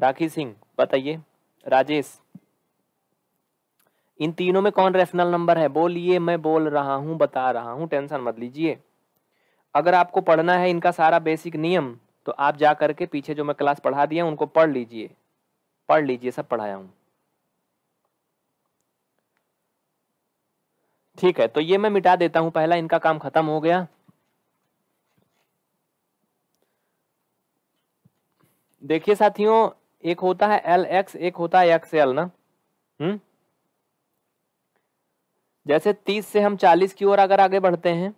राखी सिंह बताइए राजेश इन तीनों में कौन रेफनल नंबर है बोलिए मैं बोल रहा हूं बता रहा हूं टेंशन मत लीजिए अगर आपको पढ़ना है इनका सारा बेसिक नियम तो आप जा करके पीछे जो मैं क्लास पढ़ा दिया उनको पढ़ लीजिए पढ़ लीजिए सब पढ़ाया हूं ठीक है तो ये मैं मिटा देता हूं पहला इनका काम खत्म हो गया देखिए साथियों एक होता है एल एक्स एक होता है एक्स एल ना हम्म जैसे तीस से हम चालीस की ओर अगर आगे बढ़ते हैं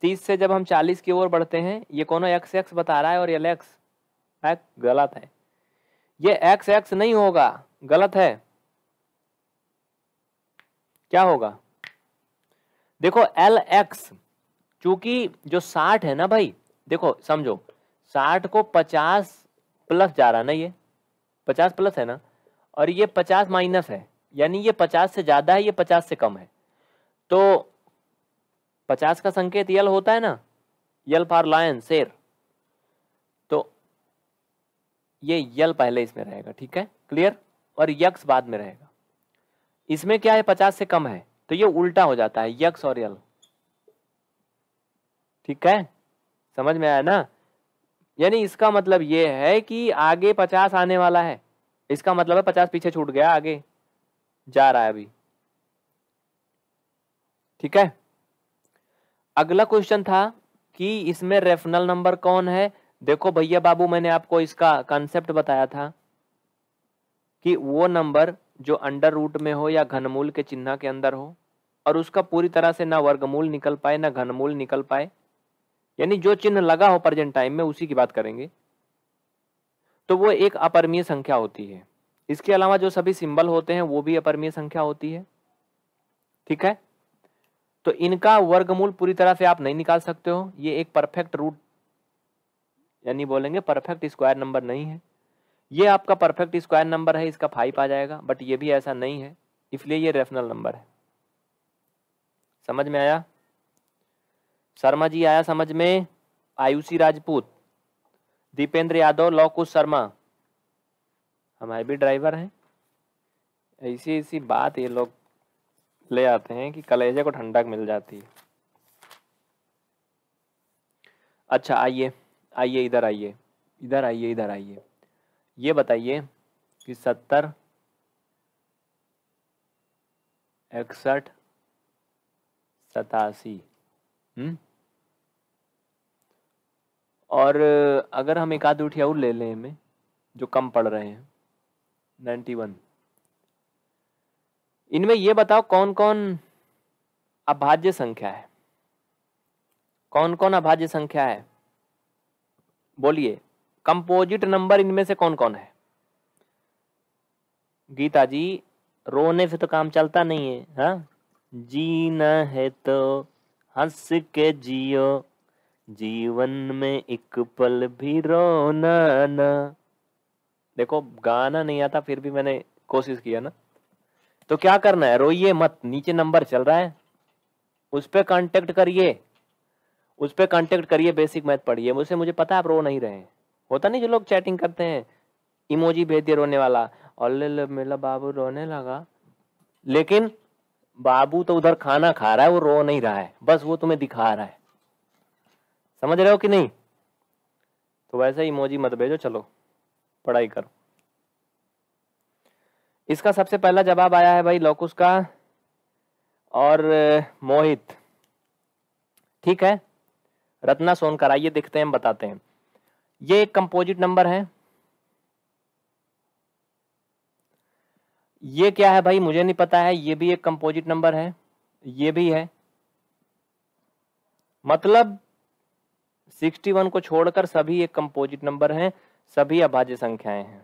तीस से जब हम चालीस की ओर बढ़ते हैं ये कोनो एक्स एक्स बता रहा है और एल एक्स गलत है ये एक्स एक्स नहीं होगा गलत है क्या होगा देखो एल एक्स चूंकि जो साठ है ना भाई देखो समझो साठ को पचास प्लस जा रहा ना ये पचास प्लस है ना और ये पचास माइनस है यानी ये पचास से ज़्यादा है ये पचास से कम है तो पचास का संकेत यल होता है ना यल फॉर लायन शेर तो ये यल पहले इसमें रहेगा ठीक है क्लियर और यक्स बाद में रहेगा इसमें क्या है पचास से कम है तो ये उल्टा हो जाता है यक्स और यल ठीक है समझ में आया ना यानी इसका मतलब ये है कि आगे पचास आने वाला है इसका मतलब है पचास पीछे छूट गया आगे जा रहा है अभी ठीक है अगला क्वेश्चन था कि इसमें रेफनल नंबर कौन है देखो भैया बाबू मैंने आपको इसका कंसेप्ट बताया था कि वो नंबर जो अंडर रूट में हो या घनमूल के चिन्ह के अंदर हो और उसका पूरी तरह से ना वर्गमूल निकल पाए ना घनमूल निकल पाए यानी जो चिन्ह लगा हो प्रेजेंट टाइम में उसी की बात करेंगे तो वो एक अपरमीय संख्या होती है इसके अलावा जो सभी सिंबल होते हैं वो भी अपरमीय संख्या होती है ठीक है तो इनका वर्गमूल पूरी तरह से आप नहीं निकाल सकते हो ये एक परफेक्ट रूट यानी बोलेंगे परफेक्ट स्क्वायर नंबर नहीं है ये आपका परफेक्ट स्क्वायर नंबर है इसका फाइव आ जाएगा बट ये भी ऐसा नहीं है इसलिए ये रेफनल नंबर है समझ में आया शर्मा जी आया समझ में आयुषी राजपूत दीपेंद्र यादव लौकुश शर्मा हमारे भी ड्राइवर हैं ऐसी ऐसी बात ये लोग ले आते हैं कि कलेजे को ठंडक मिल जाती है अच्छा आइए आइए इधर आइए इधर आइए इधर आइए ये बताइए कि सत्तर इकसठ सतासी हम्म और अगर हम एक आध उठिया और ले लें हमें जो कम पड़ रहे हैं नाइन्टी वन इनमें ये बताओ कौन कौन अभाज्य संख्या है कौन कौन अभाज्य संख्या है बोलिए कंपोजिट नंबर इनमें से कौन कौन है गीता जी रोने से तो काम चलता नहीं है हा? जीना है तो हंस के जियो जीवन में एक पल भी रोना ना देखो गाना नहीं आता फिर भी मैंने कोशिश किया ना तो क्या करना है रोइए मत नीचे नंबर चल रहा है उस पर कॉन्टेक्ट करिए उस पर कॉन्टेक्ट करिए बेसिक मैथ पढ़िए मुझसे मुझे पता है आप रो नहीं रहे होता नहीं जो लोग चैटिंग करते हैं इमोजी भेज दिए रोने वाला और ले मेरा बाबू रोने लगा लेकिन बाबू तो उधर खाना खा रहा है वो रो नहीं रहा है बस वो तुम्हें दिखा रहा है समझ रहे हो कि नहीं तो वैसे ही मोजी मत भेजो चलो पढ़ाई करो इसका सबसे पहला जवाब आया है भाई लोकुस का और मोहित ठीक है रत्ना सोन कराइए देखते हैं बताते हैं ये एक कंपोजिट नंबर है ये क्या है भाई मुझे नहीं पता है ये भी एक कंपोजिट नंबर है ये भी है मतलब सिक्सटी वन को छोड़कर सभी एक कंपोजिट नंबर हैं सभी अभाज्य संख्याएं हैं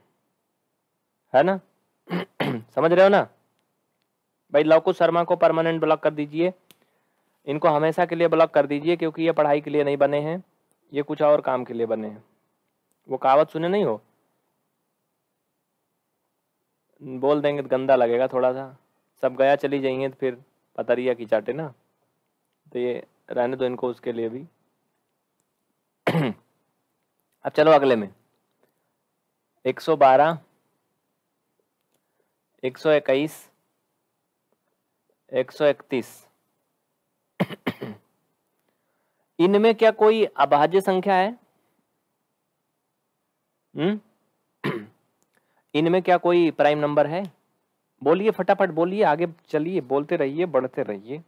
है ना समझ रहे हो ना भाई लवकु शर्मा को परमानेंट ब्लॉक कर दीजिए इनको हमेशा के लिए ब्लॉक कर दीजिए क्योंकि ये पढ़ाई के लिए नहीं बने हैं ये कुछ और काम के लिए बने हैं वो कहावत सुने नहीं हो बोल देंगे तो गंदा लगेगा थोड़ा सा सब गया चली जाइए तो फिर पतरिया की चाटे ना तो ये रहने दो इनको उसके लिए भी अब चलो अगले में 112 सौ 131 इनमें क्या कोई अभाज्य संख्या है हम्म? इनमें क्या कोई प्राइम नंबर है बोलिए फटाफट बोलिए आगे चलिए बोलते रहिए बढ़ते रहिए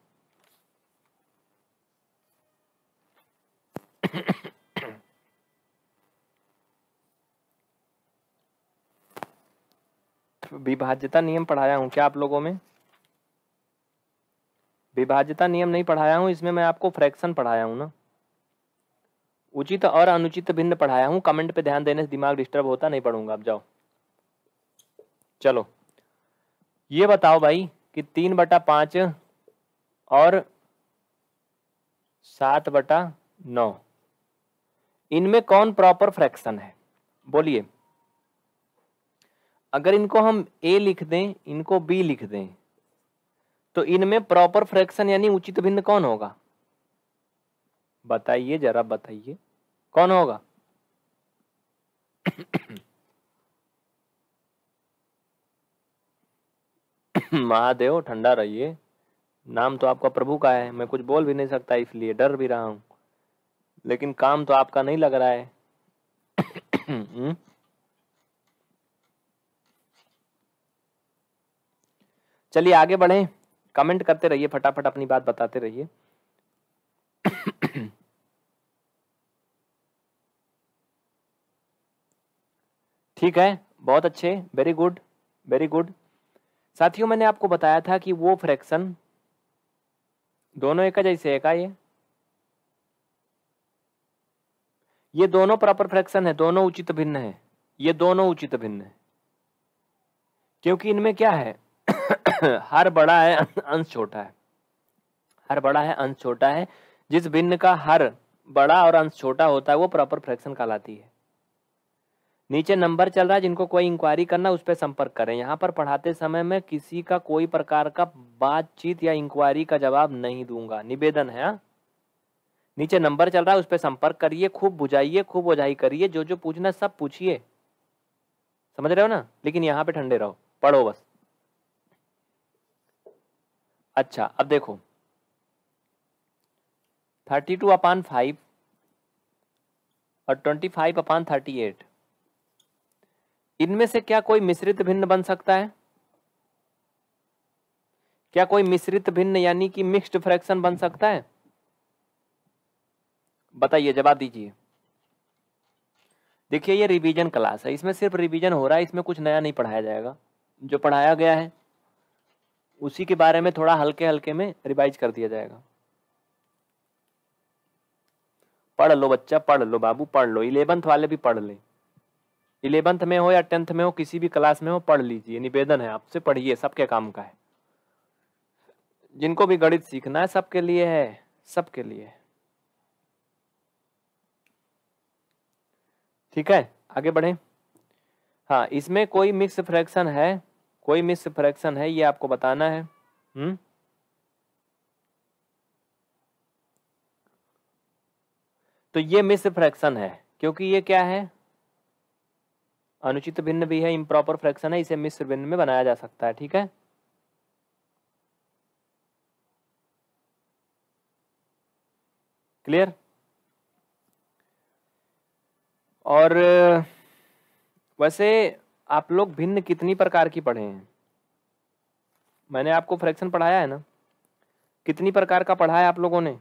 विभाज्यता नियम पढ़ाया हूँ क्या आप लोगों में विभाज्यता नियम नहीं पढ़ाया हूँ इसमें मैं आपको फ्रैक्शन पढ़ाया हूँ ना उचित और अनुचित भिन्न पढ़ाया हूँ कमेंट पे ध्यान देने से दिमाग डिस्टर्ब होता नहीं पढ़ूंगा आप जाओ चलो ये बताओ भाई कि तीन बटा पांच और सात बटा नौ इनमें कौन प्रॉपर फ्रैक्शन है बोलिए अगर इनको हम ए लिख दें इनको बी लिख दें तो इनमें प्रॉपर फ्रैक्शन यानी उचित भिन्न कौन होगा बताइए जरा बताइए कौन होगा महादेव ठंडा रहिए नाम तो आपका प्रभु का है मैं कुछ बोल भी नहीं सकता इसलिए डर भी रहा हूं लेकिन काम तो आपका नहीं लग रहा है हम्म। चलिए आगे बढ़ें कमेंट करते रहिए फटाफट अपनी बात बताते रहिए ठीक है बहुत अच्छे वेरी गुड वेरी गुड साथियों मैंने आपको बताया था कि वो फ्रैक्शन दोनों एक जैसे एक ये ये दोनों प्रॉपर फ्रैक्शन है दोनों उचित भिन्न है ये दोनों उचित भिन्न है क्योंकि इनमें क्या है हर बड़ा है अंश छोटा है हर बड़ा है अंश छोटा है जिस भिन्न का हर बड़ा और अंश छोटा होता है वो प्रॉपर फ्रैक्शन कहलाती है नीचे नंबर चल रहा है जिनको कोई इंक्वायरी करना उस पर संपर्क करें यहाँ पर पढ़ाते समय में किसी का कोई प्रकार का बातचीत या इंक्वायरी का जवाब नहीं दूंगा निवेदन है हाँ? नीचे नंबर चल रहा है उस पर संपर्क करिए खूब बुझाइए खूब बुझाई करिए जो जो पूछना सब पूछिए समझ रहे हो ना लेकिन यहाँ पे ठंडे रहो पढ़ो बस अच्छा अब देखो थर्टी टू अपान फाइव और twenty five upon thirty eight इनमें से क्या कोई मिश्रित भिन्न बन सकता है क्या कोई मिश्रित भिन्न यानी कि मिक्स्ड फ्रैक्शन बन सकता है बताइए जवाब दीजिए देखिए ये रिवीजन क्लास है इसमें सिर्फ रिवीजन हो रहा है इसमें कुछ नया नहीं पढ़ाया जाएगा जो पढ़ाया गया है उसी के बारे में थोड़ा हल्के हल्के में रिवाइज कर दिया जाएगा पढ़ लो बच्चा पढ़ लो बाबू पढ़ लो इलेवंथ वाले भी पढ़ लें इलेवंथ में हो या टेंथ में हो किसी भी क्लास में हो पढ़ लीजिए निवेदन है आपसे पढ़िए सबके काम का है जिनको भी गणित सीखना है सबके लिए है सबके लिए ठीक है आगे बढ़े हाँ इसमें कोई मिक्स फ्रैक्शन है कोई मिस फ्रैक्शन है ये आपको बताना है हम्म तो ये मिस फ्रैक्शन है क्योंकि ये क्या है अनुचित भिन्न भी है इम्प्रॉपर फ्रैक्शन है इसे मिश्र भिन्न में बनाया जा सकता है ठीक है क्लियर और वैसे आप लोग भिन्न कितनी प्रकार की पढ़े हैं मैंने आपको फ्रैक्शन पढ़ाया है ना कितनी प्रकार का पढ़ा है आप लोगों ने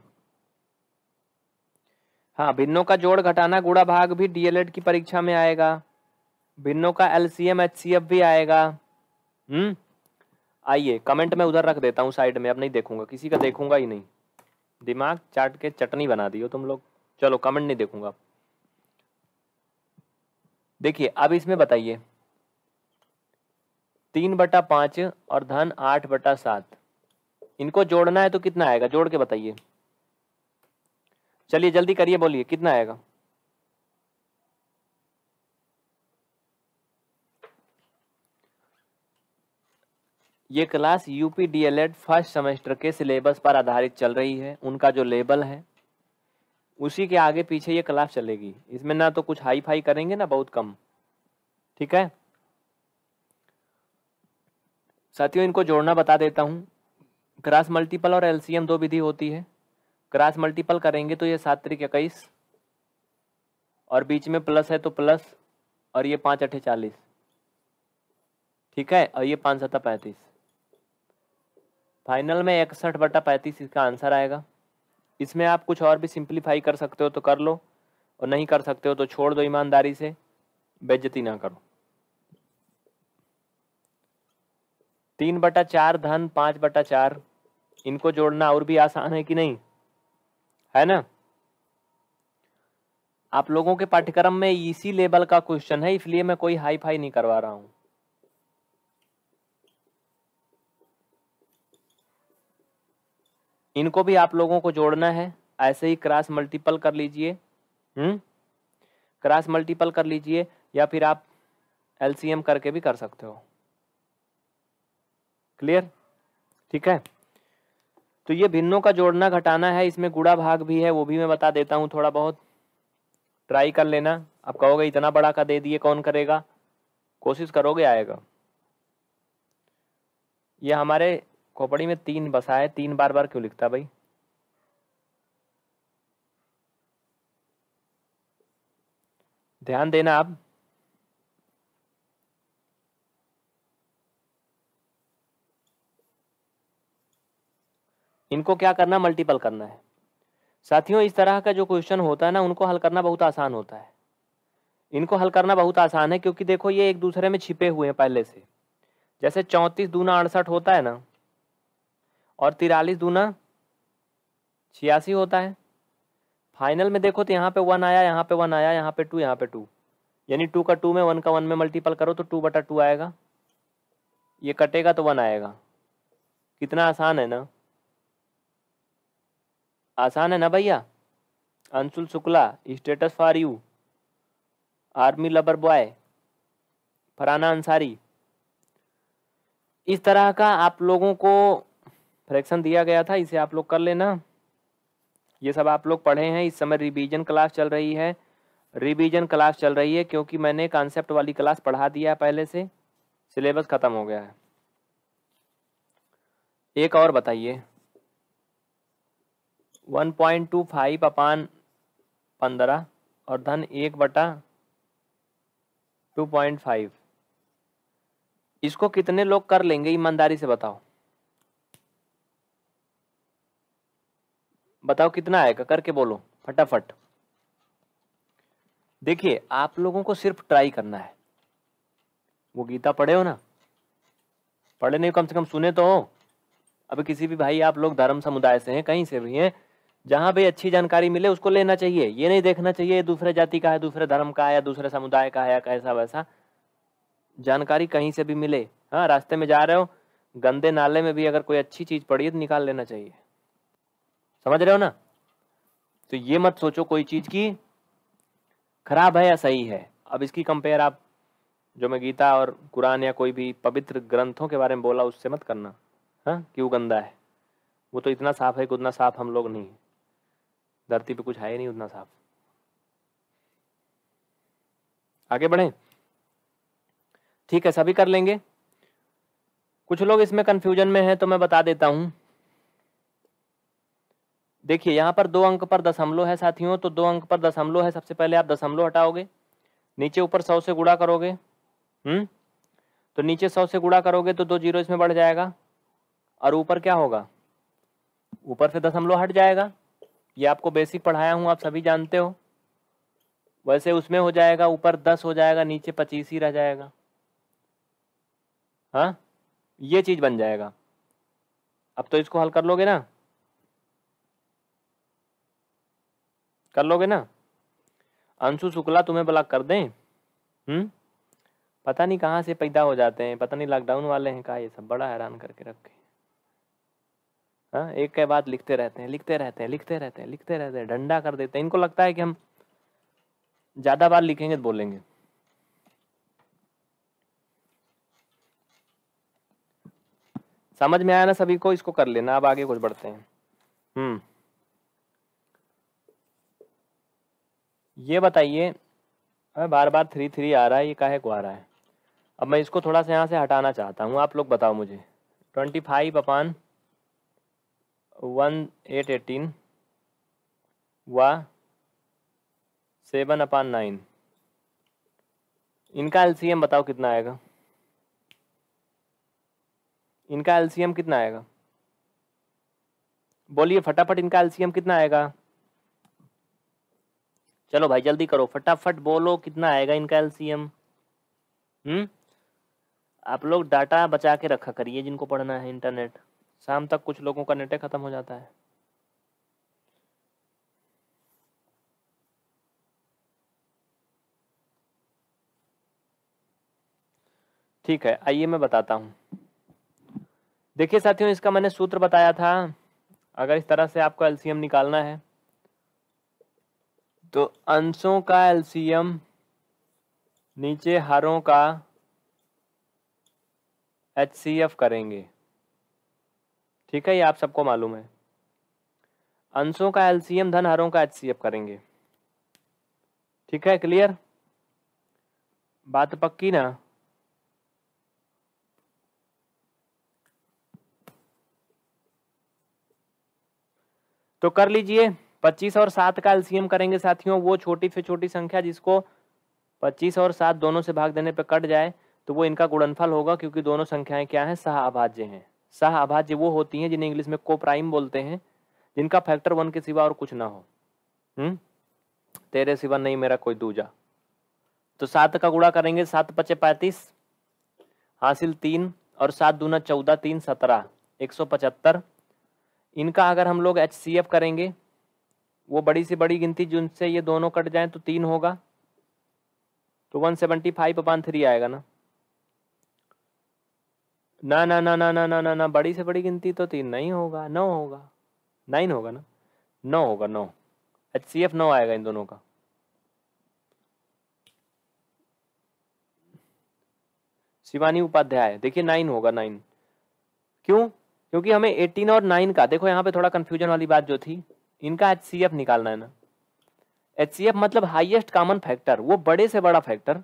हाँ भिन्नों का जोड़ घटाना गुड़ा भाग भी डीएलएड की परीक्षा में आएगा भिन्नों का एलसीएम एचसीएफ भी आएगा हम्म आइए कमेंट में उधर रख देता हूँ साइड में अब नहीं देखूंगा किसी का देखूंगा ही नहीं दिमाग चाट के चटनी बना दी हो तुम लोग चलो कमेंट नहीं देखूंगा देखिए अब इसमें बताइए तीन बटा पाँच और धन आठ बटा सात इनको जोड़ना है तो कितना आएगा जोड़ के बताइए चलिए जल्दी करिए बोलिए कितना आएगा ये class UP DElEd first semester के सिलेबस पर आधारित चल रही है उनका जो लेबल है उसी के आगे पीछे ये क्लास चलेगी इसमें ना तो कुछ हाई फाई करेंगे ना बहुत कम ठीक है साथियों इनको जोड़ना बता देता हूँ क्रास मल्टीपल और एलसीएम दो विधि होती है क्रास मल्टीपल करेंगे तो ये सात तरीक इक्कीस और बीच में प्लस है तो प्लस और ये पाँच अठे चालीस ठीक है और ये पाँच सत्ता पैंतीस फाइनल में इकसठ बटा पैंतीस इसका आंसर आएगा इसमें आप कुछ और भी सिंप्लीफाई कर सकते हो तो कर लो और नहीं कर सकते हो तो छोड़ दो ईमानदारी से बेज्जती ना करो तीन बटा चार धन पांच बटा चार इनको जोड़ना और भी आसान है कि नहीं है ना आप लोगों के पाठ्यक्रम में इसी लेवल का क्वेश्चन है इसलिए मैं कोई हाई फाई नहीं करवा रहा हूं इनको भी आप लोगों को जोड़ना है ऐसे ही क्रॉस मल्टीपल कर लीजिए हम्म क्रॉस मल्टीपल कर लीजिए या फिर आप एलसीएम करके भी कर सकते हो क्लियर ठीक है तो ये भिन्नों का जोड़ना घटाना है इसमें गुड़ा भाग भी है वो भी मैं बता देता हूँ थोड़ा बहुत ट्राई कर लेना आप कहोगे इतना बड़ा का दे दिए कौन करेगा कोशिश करोगे आएगा ये हमारे खोपड़ी में तीन बसा है तीन बार बार क्यों लिखता भाई ध्यान देना आप इनको क्या करना मल्टीपल करना है साथियों इस तरह का जो क्वेश्चन होता है ना उनको हल करना बहुत आसान होता है इनको हल करना बहुत आसान है क्योंकि देखो ये एक दूसरे में छिपे हुए हैं पहले से जैसे चौंतीस दूना अड़सठ होता है ना और तिरालीस दूना छियासी होता है फाइनल में देखो तो यहाँ पे वन आया यहाँ पे वन आया यहाँ पे टू यहाँ पे टू यानी टू का टू में वन का वन में मल्टीपल करो तो टू बटा टू आएगा ये कटेगा तो वन आएगा कितना आसान है ना आसान है ना भैया Anshul Shukla status for you army lover boy Farana Ansari इस तरह का आप लोगों को फ्रैक्शन दिया गया था इसे आप लोग कर लेना ये सब आप लोग पढ़े हैं इस समय रिवीजन क्लास चल रही है रिवीजन क्लास चल रही है क्योंकि मैंने कॉन्सेप्ट वाली क्लास पढ़ा दिया है पहले से सिलेबस ख़त्म हो गया है एक और बताइए one point two five upon पंद्रह और धन एक बटा टू पॉइंट फाइव इसको कितने लोग कर लेंगे ईमानदारी से बताओ बताओ कितना आएगा करके बोलो फटाफट देखिए आप लोगों को सिर्फ ट्राई करना है वो गीता पढ़े हो ना पढ़े नहीं कम से कम सुने तो हो अभी किसी भी भाई आप लोग धर्म समुदाय से हैं कहीं से भी हैं जहाँ भी अच्छी जानकारी मिले उसको लेना चाहिए ये नहीं देखना चाहिए दूसरे जाति का है दूसरे धर्म का है या दूसरे समुदाय का है या कैसा वैसा जानकारी कहीं से भी मिले हाँ रास्ते में जा रहे हो गंदे नाले में भी अगर कोई अच्छी चीज़ पड़ी है तो निकाल लेना चाहिए समझ रहे हो ना तो ये मत सोचो कोई चीज़ की खराब है या सही है अब इसकी कंपेयर आप जो मैं गीता और कुरान या कोई भी पवित्र ग्रंथों के बारे में बोला उससे मत करना हाँ क्यों गंदा है वो तो इतना साफ है कि उतना साफ हम लोग नहीं है धरती पे कुछ है ही नहीं उतना साफ आगे बढ़े ठीक है सभी कर लेंगे कुछ लोग इसमें कंफ्यूजन में हैं तो मैं बता देता हूं देखिए यहां पर दो अंक पर दशमलव है साथियों तो दो अंक पर दशमलव है सबसे पहले आप दशमलव हटाओगे नीचे ऊपर सौ से गुड़ा करोगे हम्म तो नीचे सौ से गुड़ा करोगे तो दो जीरो इसमें बढ़ जाएगा और ऊपर क्या होगा ऊपर से दशमलव हट जाएगा ये आपको बेसिक पढ़ाया हूँ आप सभी जानते हो वैसे उसमें हो जाएगा ऊपर दस हो जाएगा नीचे पच्चीस ही रह जाएगा हाँ ये चीज़ बन जाएगा अब तो इसको हल कर लोगे ना कर लोगे ना अंशु शुक्ला तुम्हें ब्लॉक कर दें हम्म पता नहीं कहाँ से पैदा हो जाते हैं पता नहीं लॉकडाउन वाले हैं कहा ये सब बड़ा हैरान करके रखे हाँ एक के बाद लिखते रहते हैं लिखते रहते हैं लिखते रहते हैं लिखते रहते हैं डंडा कर देते हैं इनको लगता है कि हम ज़्यादा बार लिखेंगे तो बोलेंगे समझ में आया ना सभी को इसको कर लेना अब आगे कुछ बढ़ते हैं हम्म ये बताइए बार बार थ्री थ्री आ रहा है ये काहे को आ रहा है अब मैं इसको थोड़ा सा यहाँ से हटाना चाहता हूँ आप लोग बताओ मुझे twenty five upon one eight eighteen व सेवन अपान नाइन इनका एलसीएम बताओ कितना आएगा इनका एलसीएम कितना आएगा बोलिए फटाफट इनका एलसीएम कितना आएगा चलो भाई जल्दी करो फटाफट बोलो कितना आएगा इनका एलसीएम हम्म आप लोग डाटा बचा के रखा करिए जिनको पढ़ना है इंटरनेट शाम तक कुछ लोगों का नेटे खत्म हो जाता है ठीक है आइए मैं बताता हूं देखिए साथियों इसका मैंने सूत्र बताया था अगर इस तरह से आपको एलसीएम निकालना है तो अंशों का एलसीएम नीचे हरों का एच करेंगे ठीक है ये आप सबको मालूम है अंशों का एलसीएम धन हरों का एचसीएफ करेंगे ठीक है क्लियर बात पक्की ना तो कर लीजिए 25 और 7 का एलसीएम करेंगे साथियों वो छोटी से छोटी संख्या जिसको 25 और 7 दोनों से भाग देने पर कट जाए तो वो इनका गुणनफल होगा क्योंकि दोनों संख्याएं क्या हैं सह अभाज्य हैं सह अभाज्य वो होती हैं जिन्हें इंग्लिश में को प्राइम बोलते हैं जिनका फैक्टर वन के सिवा और कुछ ना हो हुँ? हम्म? तेरे सिवा नहीं मेरा कोई दूजा तो सात का गुड़ा करेंगे सात पचे पैंतीस हासिल तीन और सात दूना चौदह तीन सत्रह एक सौ पचहत्तर इनका अगर हम लोग एच सी एफ करेंगे वो बड़ी से बड़ी गिनती जिनसे ये दोनों कट जाएं तो तीन होगा तो one seventy five upon three आएगा ना ना ना ना ना ना ना ना ना बड़ी से बड़ी गिनती तो तीन नहीं होगा नौ होगा नाइन होगा ना नौ होगा नौ एच सी एफ नौ आएगा इन दोनों का शिवानी उपाध्याय देखिए नाइन होगा नाइन क्यों क्योंकि हमें एटीन और नाइन का देखो यहाँ पे थोड़ा कंफ्यूजन वाली बात जो थी इनका एच सी एफ निकालना है ना एच सी एफ मतलब हाइएस्ट कॉमन फैक्टर वो बड़े से बड़ा फैक्टर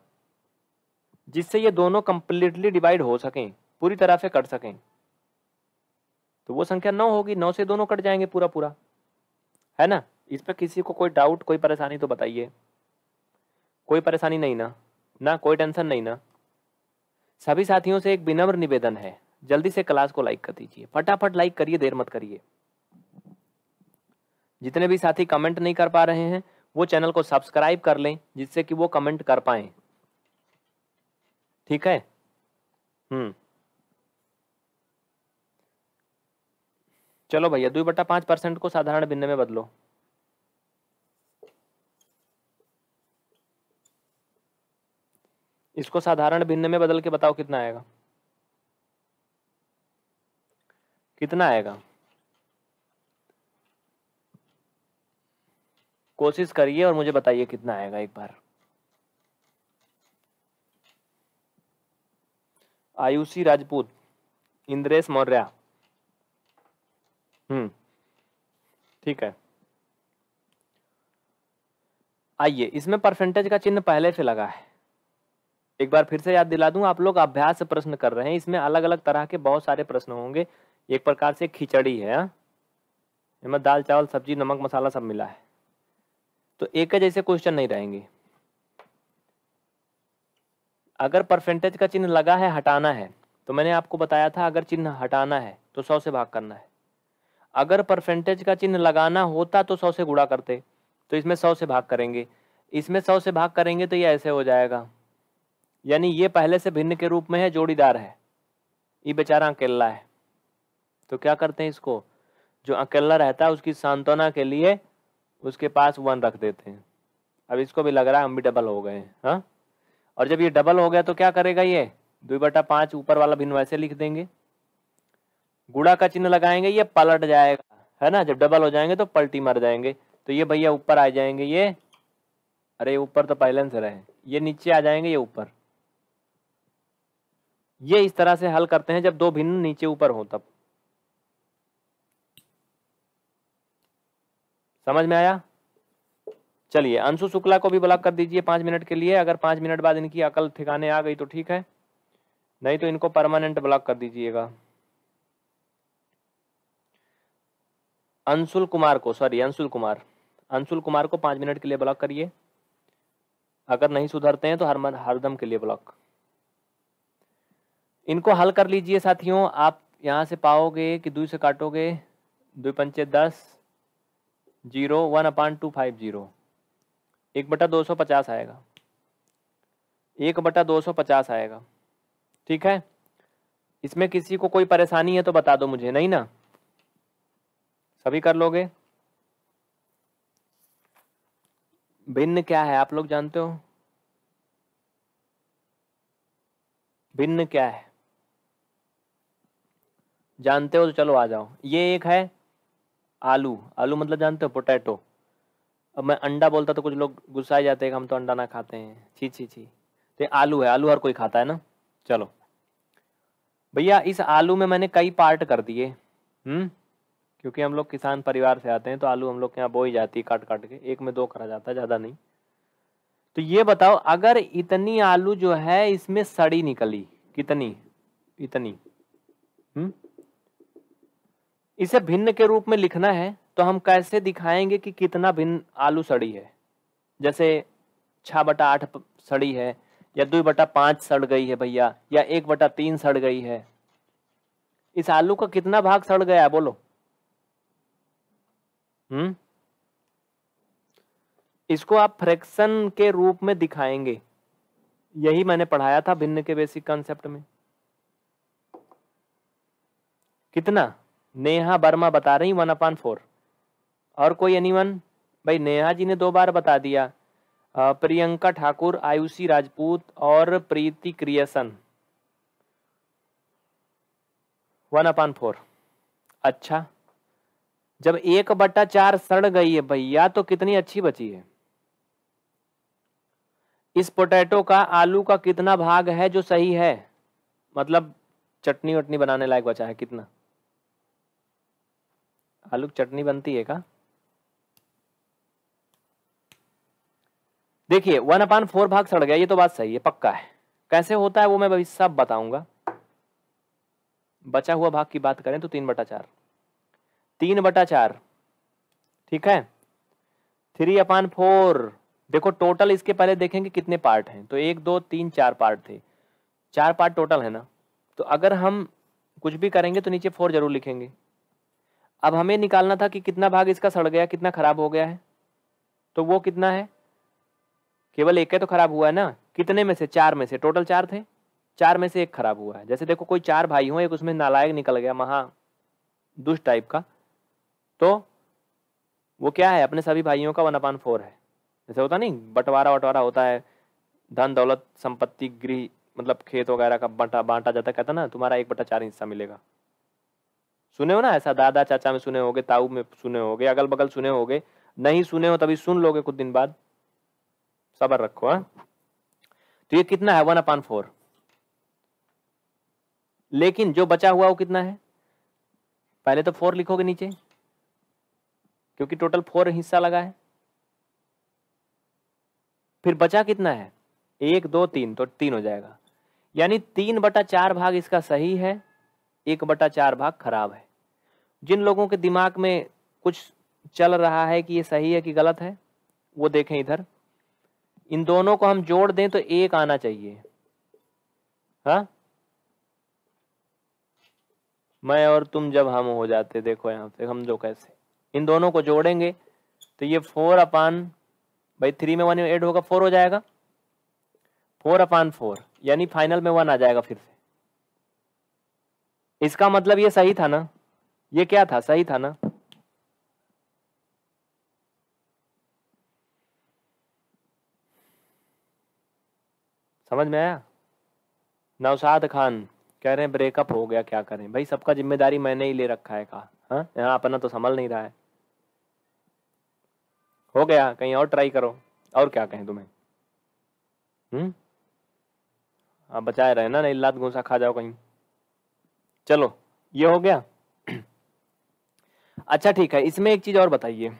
जिससे ये दोनों कंप्लीटली डिवाइड हो सकें पूरी तरह से कट सकें तो वो संख्या नौ होगी नौ से दोनों कट जाएंगे पूरा पूरा है ना इस पर किसी को कोई डाउट कोई परेशानी तो बताइए कोई परेशानी नहीं ना ना कोई टेंशन नहीं ना सभी साथियों से एक विनम्र निवेदन है जल्दी से क्लास को लाइक कर दीजिए फटाफट लाइक करिए देर मत करिए जितने भी साथी कमेंट नहीं कर पा रहे हैं वो चैनल को सब्सक्राइब कर लें जिससे कि वो कमेंट कर पाए ठीक है हम्म चलो भैया दुई बटा पांच परसेंट को साधारण भिन्न में बदलो इसको साधारण भिन्न में बदल के बताओ कितना आएगा कितना आएगा कोशिश करिए और मुझे बताइए कितना आएगा एक बार आयुषी राजपूत इंद्रेश मौर्या हम्म, ठीक है आइए इसमें परसेंटेज का चिन्ह पहले से लगा है एक बार फिर से याद दिला दूं आप लोग अभ्यास से प्रश्न कर रहे हैं इसमें अलग अलग तरह के बहुत सारे प्रश्न होंगे एक प्रकार से खिचड़ी है हाँ। इसमें दाल चावल सब्जी नमक मसाला सब मिला है तो एक जैसे क्वेश्चन नहीं रहेंगे अगर परसेंटेज का चिन्ह लगा है हटाना है तो मैंने आपको बताया था अगर चिन्ह हटाना है तो सौ से भाग करना है अगर परसेंटेज का चिन्ह लगाना होता तो सौ से गुड़ा करते तो इसमें सौ से भाग करेंगे इसमें सौ से भाग करेंगे तो ये ऐसे हो जाएगा यानी ये पहले से भिन्न के रूप में है जोड़ीदार है ये बेचारा अकेला है तो क्या करते हैं इसको जो अकेला रहता है उसकी सांत्वना के लिए उसके पास वन रख देते हैं अब इसको भी लग रहा है हम भी डबल हो गए हाँ और जब ये डबल हो गया तो क्या करेगा ये दो बटा पाँच ऊपर वाला भिन्न वैसे लिख देंगे गुड़ा का चिन्ह लगाएंगे ये पलट जाएगा है ना जब डबल हो जाएंगे तो पलटी मर जाएंगे तो ये भैया ऊपर आ जाएंगे ये अरे ऊपर तो पहले से रहे ये नीचे आ जाएंगे ये ऊपर ये इस तरह से हल करते हैं जब दो भिन्न नीचे ऊपर हो तब समझ में आया चलिए अंशु शुक्ला को भी ब्लॉक कर दीजिए पांच मिनट के लिए अगर पांच मिनट बाद इनकी अकल ठिकाने आ गई तो ठीक है नहीं तो इनको परमानेंट ब्लॉक कर दीजिएगा अंशुल कुमार को सॉरी अंशुल कुमार अंशुल कुमार को पाँच मिनट के लिए ब्लॉक करिए अगर नहीं सुधरते हैं तो हर हरदम के लिए ब्लॉक इनको हल कर लीजिए साथियों आप यहाँ से पाओगे कि दो से काटोगे दो पंचे दस zero one upon two five zero एक बटा दो सौ पचास आएगा एक बटा दो सौ पचास आएगा ठीक है इसमें किसी को कोई परेशानी है तो बता दो मुझे नहीं ना सभी कर लोगे भिन्न क्या है आप लोग जानते हो भिन्न क्या है जानते हो तो चलो आ जाओ ये एक है आलू आलू मतलब जानते हो पोटैटो अब मैं अंडा बोलता तो कुछ लोग ही जाते हैं कि हम तो अंडा ना खाते हैं छी छी छी तो आलू है आलू हर कोई खाता है ना चलो भैया इस आलू में मैंने कई पार्ट कर दिए हम्म क्योंकि हम लोग किसान परिवार से आते हैं तो आलू हम लोग के यहाँ बोई जाती है काट काट के एक में दो करा जाता है ज़्यादा नहीं तो ये बताओ अगर इतनी आलू जो है इसमें सड़ी निकली कितनी इतनी हम्म इसे भिन्न के रूप में लिखना है तो हम कैसे दिखाएंगे कि कितना भिन्न आलू सड़ी है जैसे छः बटा आठ सड़ी है या दो बटा पाँच सड़ गई है भैया या एक बटा तीन सड़ गई है इस आलू का कितना भाग सड़ गया है बोलो हम्म इसको आप फ्रैक्शन के रूप में दिखाएंगे यही मैंने पढ़ाया था भिन्न के बेसिक कॉन्सेप्ट में कितना नेहा वर्मा बता रही वन अपान फोर और कोई एनीवन भाई नेहा जी ने दो बार बता दिया प्रियंका ठाकुर आयुषी राजपूत और प्रीति क्रियसन वन अपान फोर अच्छा जब एक बट्टा चार सड़ गई है भैया तो कितनी अच्छी बची है इस पोटैटो का आलू का कितना भाग है जो सही है मतलब चटनी वटनी बनाने लायक बचा है कितना आलू चटनी बनती है का देखिए वन अपान फोर भाग सड़ गया ये तो बात सही है पक्का है कैसे होता है वो मैं सब बताऊंगा बचा हुआ भाग की बात करें तो तीन बटा चार तीन बटा चार ठीक है थ्री अपान फोर देखो टोटल इसके पहले देखेंगे कितने पार्ट हैं तो एक दो तीन चार पार्ट थे चार पार्ट टोटल है ना तो अगर हम कुछ भी करेंगे तो नीचे फोर जरूर लिखेंगे अब हमें निकालना था कि कितना भाग इसका सड़ गया कितना खराब हो गया है तो वो कितना है केवल एक है तो खराब हुआ है ना कितने में से चार में से टोटल चार थे चार में से एक खराब हुआ है जैसे देखो कोई चार भाई हो एक उसमें नालायक निकल गया महा दुष्ट टाइप का तो वो क्या है अपने सभी भाइयों का वन अपान फोर है जैसे होता नहीं बंटवारा वटवारा होता है धन दौलत संपत्ति गृह मतलब खेत वगैरह का बांटा बांटा जाता कहता ना तुम्हारा एक बटा चार हिस्सा मिलेगा सुने हो ना ऐसा दादा चाचा में सुने होगे ताऊ में सुने होगे अगल बगल सुने होगे नहीं सुने हो तभी सुन लोगे कुछ दिन बाद सबर रखो है हाँ। तो ये कितना है वन अपान फोर लेकिन जो बचा हुआ वो कितना है पहले तो फोर लिखोगे नीचे क्योंकि टोटल फोर हिस्सा लगा है फिर बचा कितना है एक दो तीन तो तीन हो जाएगा यानी तीन बटा चार भाग इसका सही है एक बटा चार भाग खराब है जिन लोगों के दिमाग में कुछ चल रहा है कि ये सही है कि गलत है वो देखें इधर इन दोनों को हम जोड़ दें तो एक आना चाहिए हा मैं और तुम जब हम हो जाते देखो यहां पे हम दो कैसे इन दोनों को जोड़ेंगे तो ये फोर अपान भाई थ्री में वन एड होगा फोर हो जाएगा फोर अपान फोर यानी फाइनल में वन आ जाएगा फिर से इसका मतलब ये सही था ना ये क्या था सही था ना समझ में आया नौशाद खान कह रहे हैं ब्रेकअप हो गया क्या करें भाई सबका जिम्मेदारी मैंने ही ले रखा है कहा हाँ अपना तो संभल नहीं रहा है हो गया कहीं और ट्राई करो और क्या कहें तुम्हें हम्म आप बचाए रहे ना नहीं लात घूसा खा जाओ कहीं चलो ये हो गया अच्छा ठीक है इसमें एक चीज और बताइए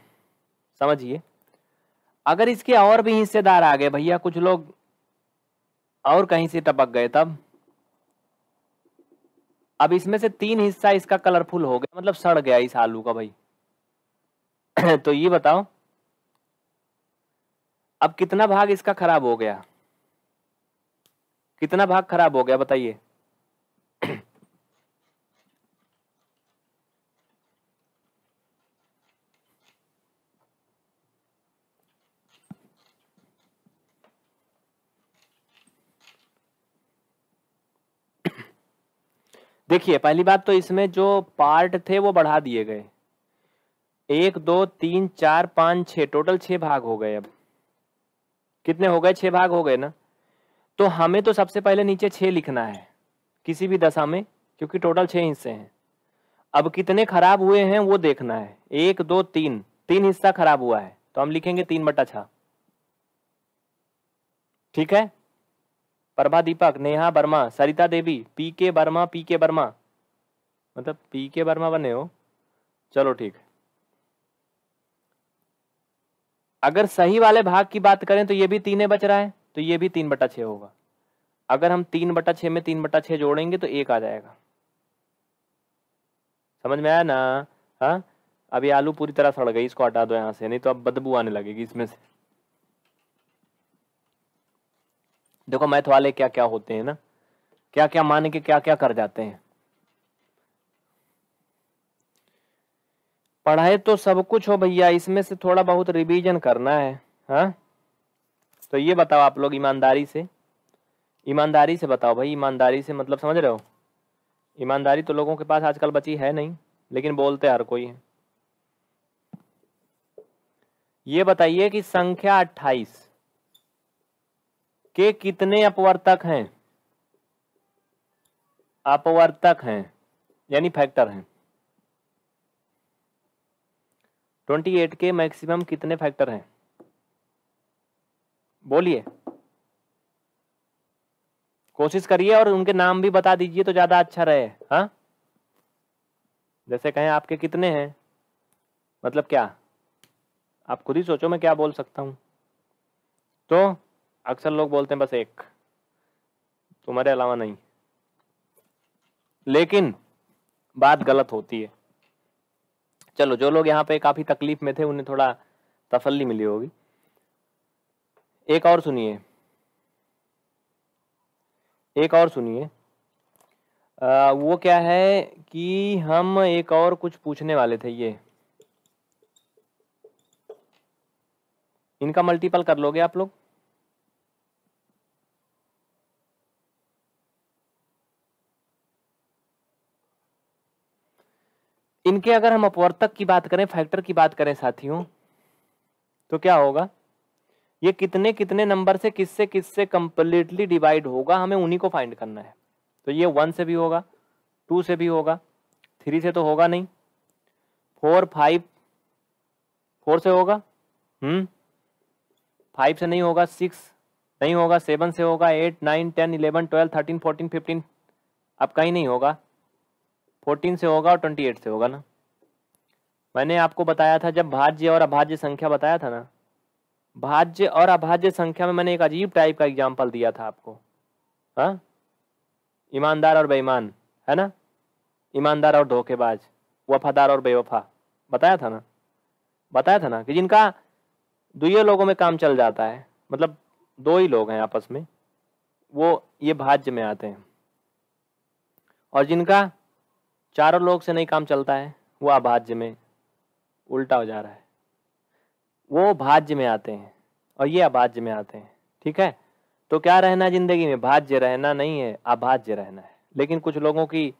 समझिए अगर इसके और भी हिस्सेदार आ गए भैया कुछ लोग और कहीं से टपक गए तब अब इसमें से तीन हिस्सा इसका कलरफुल हो गया मतलब सड़ गया इस आलू का भाई तो ये बताओ अब कितना भाग इसका खराब हो गया कितना भाग खराब हो गया बताइए देखिए पहली बात तो इसमें जो पार्ट थे वो बढ़ा दिए गए एक दो तीन चार पांच छ टोटल छः भाग हो गए अब कितने हो गए छह भाग हो गए ना तो हमें तो सबसे पहले नीचे छह लिखना है किसी भी दशा में क्योंकि टोटल छह हिस्से हैं अब कितने खराब हुए हैं वो देखना है एक दो तीन तीन हिस्सा खराब हुआ है तो हम लिखेंगे तीन बटा छ ठीक है Prabha Deepak Neha Verma Sarita Devi P K Verma P K Verma मतलब पी के वर्मा बने हो चलो ठीक है अगर सही वाले भाग की बात करें तो ये भी तीन बच रहा है तो ये भी तीन बटा छः होगा अगर हम तीन बटा छः में तीन बटा छः जोड़ेंगे तो एक आ जाएगा समझ में आया ना हाँ अभी आलू पूरी तरह सड़ गई इसको हटा दो यहाँ से नहीं तो अब बदबू आने लगेगी इसमें से देखो मैथ वाले क्या क्या होते हैं ना क्या क्या मान के क्या क्या कर जाते हैं पढ़ाए तो सब कुछ हो भैया इसमें से थोड़ा बहुत रिवीजन करना है हा? तो ये बताओ आप लोग ईमानदारी से ईमानदारी से बताओ भाई ईमानदारी से मतलब समझ रहे हो ईमानदारी तो लोगों के पास आजकल बची है नहीं लेकिन बोलते हर कोई है ये बताइए कि संख्या अट्ठाईस के कितने अपवर्तक हैं अपवर्तक हैं यानी फैक्टर हैं ट्वेंटी एट के मैक्सिमम कितने फैक्टर हैं बोलिए कोशिश करिए और उनके नाम भी बता दीजिए तो ज़्यादा अच्छा रहे हाँ जैसे कहें आपके कितने हैं मतलब क्या आप खुद ही सोचो मैं क्या बोल सकता हूँ तो अक्सर लोग बोलते हैं बस एक तुम्हारे अलावा नहीं लेकिन बात गलत होती है चलो जो लोग यहाँ पे काफ़ी तकलीफ में थे उन्हें थोड़ा तसल्ली मिली होगी एक और सुनिए एक और सुनिए वो क्या है कि हम एक और कुछ पूछने वाले थे ये इनका मल्टीपल कर लोगे आप लोग इनके अगर हम अपवर्तक की बात करें फैक्टर की बात करें साथियों तो क्या होगा ये कितने कितने नंबर से किससे किससे कंप्लीटली डिवाइड होगा हमें उन्हीं को फाइंड करना है तो ये वन से भी होगा टू से भी होगा थ्री से तो होगा नहीं फोर फाइव फोर से होगा हम्म फाइव से नहीं होगा सिक्स नहीं होगा सेवन से होगा eight nine ten eleven twelve thirteen fourteen fifteen अब कहीं नहीं होगा फोर्टीन से होगा और ट्वेंटी एट से होगा ना मैंने आपको बताया था जब भाज्य और अभाज्य संख्या बताया था ना भाज्य और अभाज्य संख्या में मैंने एक अजीब टाइप का एग्जाम्पल दिया था आपको हाँ ईमानदार और बेईमान है ना ईमानदार और धोखेबाज वफादार और बेवफा बताया था ना बताया था ना कि जिनका दुए लोगों में काम चल जाता है मतलब दो ही लोग हैं आपस में वो ये भाज्य में आते हैं और जिनका चारों लोग से नहीं काम चलता है वो अभाज्य में उल्टा हो जा रहा है वो भाज्य में आते हैं और ये अभाज्य में आते हैं ठीक है तो क्या रहना जिंदगी में भाज्य रहना नहीं है अभाज्य रहना है लेकिन कुछ लोगों की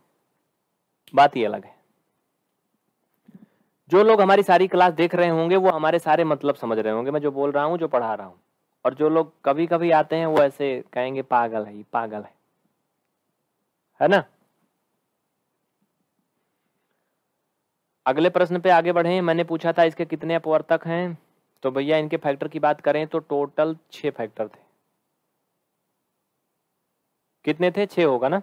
बात ही अलग है जो लोग हमारी सारी क्लास देख रहे होंगे वो हमारे सारे मतलब समझ रहे होंगे मैं जो बोल रहा हूँ जो पढ़ा रहा हूँ और जो लोग कभी कभी आते हैं वो ऐसे कहेंगे पागल है ये पागल है है ना अगले प्रश्न पे आगे बढ़े मैंने पूछा था इसके कितने अपवर्तक हैं तो भैया इनके फैक्टर की बात करें तो टोटल छ फैक्टर थे कितने थे छ होगा ना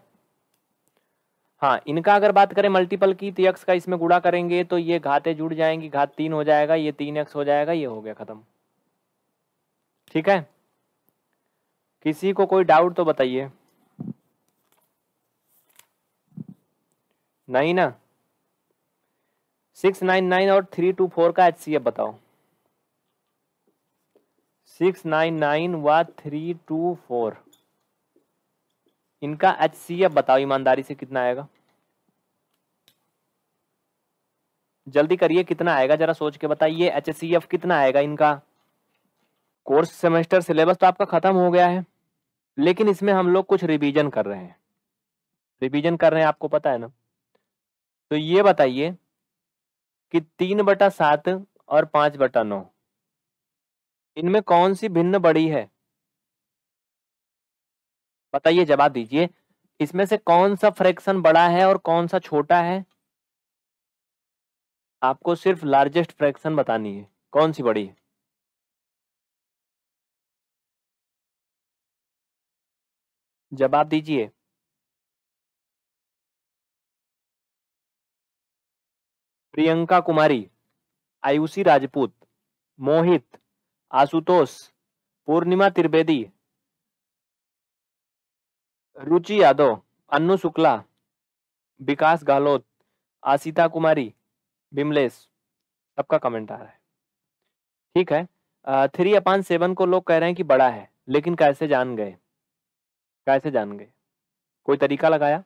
हाँ इनका अगर बात करें मल्टीपल की तो एक्स का इसमें गुड़ा करेंगे तो ये घाते जुड़ जाएंगी घात तीन हो जाएगा ये तीन एक्स हो जाएगा ये हो गया ख़त्म ठीक है किसी को कोई डाउट तो बताइए नहीं ना सिक्स नाइन नाइन और थ्री टू फोर का एच सी एफ बताओ सिक्स नाइन नाइन व थ्री टू फोर इनका एच सी एफ बताओ ईमानदारी से कितना आएगा जल्दी करिए कितना आएगा जरा सोच के बताइए एच सी एफ कितना आएगा इनका कोर्स सेमेस्टर सिलेबस तो आपका खत्म हो गया है लेकिन इसमें हम लोग कुछ रिवीजन कर रहे हैं रिवीजन कर रहे हैं आपको पता है ना तो ये बताइए कि तीन बटा सात और पांच बटा नौ इनमें कौन सी भिन्न बड़ी है बताइए जवाब दीजिए इसमें से कौन सा फ्रैक्शन बड़ा है और कौन सा छोटा है आपको सिर्फ लार्जेस्ट फ्रैक्शन बतानी है कौन सी बड़ी है जवाब दीजिए प्रियंका कुमारी आयुषी राजपूत मोहित आशुतोष पूर्णिमा त्रिवेदी रुचि यादव अन्नू शुक्ला विकास गहलोत आशिता कुमारी बिमलेश सबका कमेंट आ रहा है ठीक है थ्री अपान सेवन को लोग कह रहे हैं कि बड़ा है लेकिन कैसे जान गए कैसे जान गए कोई तरीका लगाया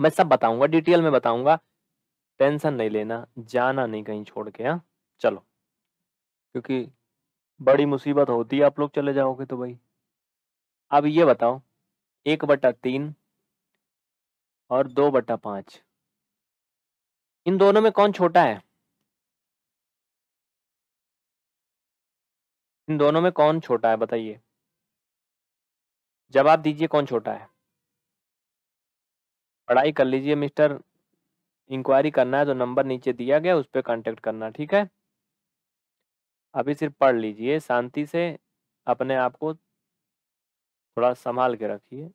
मैं सब बताऊंगा डिटेल में बताऊंगा टेंशन नहीं लेना जाना नहीं कहीं छोड़ के हाँ चलो क्योंकि बड़ी मुसीबत होती है आप लोग चले जाओगे तो भाई अब ये बताओ एक बटा तीन और दो बटा पांच इन दोनों में कौन छोटा है इन दोनों में कौन छोटा है बताइए जवाब दीजिए कौन छोटा है पढ़ाई कर लीजिए मिस्टर इंक्वायरी करना है तो नंबर नीचे दिया गया उस पर कॉन्टेक्ट करना ठीक है अभी सिर्फ पढ़ लीजिए शांति से अपने आप को थोड़ा संभाल के रखिए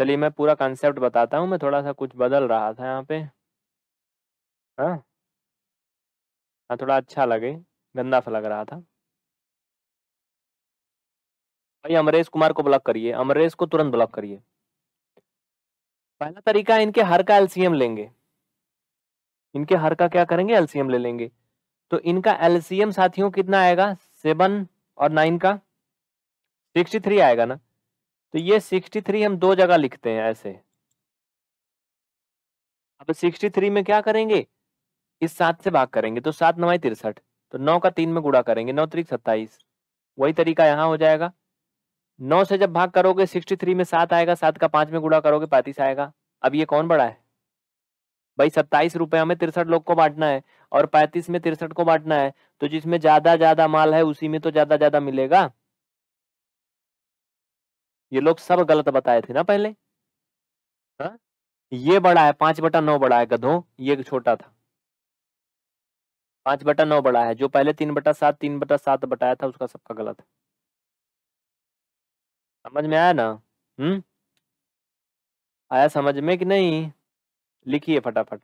चलिए मैं पूरा कॉन्सेप्ट बताता हूँ मैं थोड़ा सा कुछ बदल रहा था यहाँ पे हाँ हाँ थोड़ा अच्छा लगे गंदा सा लग रहा था भाई अमरेश कुमार को ब्लॉक करिए अमरेश को तुरंत ब्लॉक करिए पहला तरीका इनके हर का एलसीएम लेंगे इनके हर का क्या करेंगे एलसीएम ले लेंगे तो इनका एलसीएम साथियों कितना आएगा सेवन और नाइन का सिक्सटी थ्री आएगा ना तो ये सिक्सटी थ्री हम दो जगह लिखते हैं ऐसे अब सिक्सटी थ्री में क्या करेंगे इस सात से भाग करेंगे तो सात नवाई तिरसठ तो नौ का तीन में गुड़ा करेंगे नौ तरीक सत्ताईस वही तरीका यहाँ हो जाएगा नौ से जब भाग करोगे सिक्सटी थ्री में सात आएगा सात का पांच में गुड़ा करोगे पैंतीस आएगा अब ये कौन बड़ा है भाई सत्ताईस रुपया में तिरसठ लोग को बांटना है और पैंतीस में तिरसठ को बांटना है तो जिसमें ज्यादा ज्यादा माल है उसी में तो ज्यादा ज्यादा मिलेगा ये लोग सब गलत बताए थे ना पहले हा? ये बड़ा है पांच बटा नौ बड़ा है गधों ये छोटा था पांच बटा नौ बड़ा है जो पहले तीन बटा सात तीन बटा सात बताया था उसका सबका गलत है समझ में आया ना हम्म आया समझ में कि नहीं लिखिए फटाफट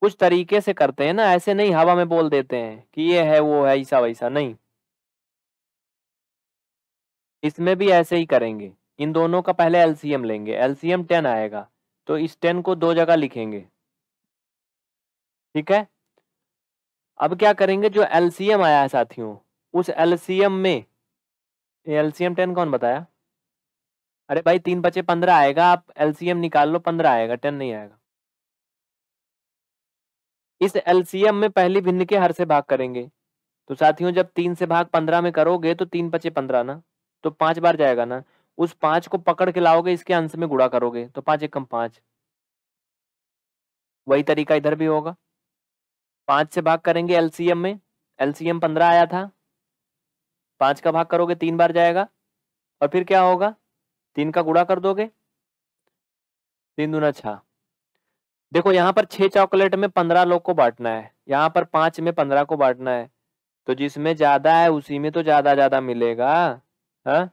कुछ तरीके से करते हैं ना ऐसे नहीं हवा में बोल देते हैं कि ये है वो है ऐसा वैसा नहीं इसमें भी ऐसे ही करेंगे इन दोनों का पहले एलसीएम लेंगे एलसीएम टेन आएगा तो इस टेन को दो जगह लिखेंगे ठीक है अब क्या करेंगे जो एलसीएम आया है साथियों उस एलसीएम में एलसीएम टेन कौन बताया अरे भाई तीन बचे पंद्रह आएगा आप एलसीएम निकाल लो पंद्रह आएगा टेन नहीं आएगा इस एलसीएम में पहली भिन्न के हर से भाग करेंगे तो साथियों जब तीन से भाग पंद्रह में करोगे तो तीन पचे पंद्रह ना तो पांच बार जाएगा ना उस पांच को पकड़ के लाओगे इसके अंश में गुड़ा करोगे तो पांच एक कम पांच वही तरीका इधर भी होगा पांच से भाग करेंगे एलसीएम में एलसीएम पंद्रह आया था पांच का भाग करोगे तीन बार जाएगा और फिर क्या होगा तीन का गुड़ा कर दोगे तीन दूना छा देखो यहाँ पर छह चॉकलेट में पंद्रह लोग को बांटना है यहाँ पर पांच में पंद्रह को बांटना है तो जिसमें ज्यादा है उसी में तो ज्यादा ज्यादा मिलेगा है हाँ?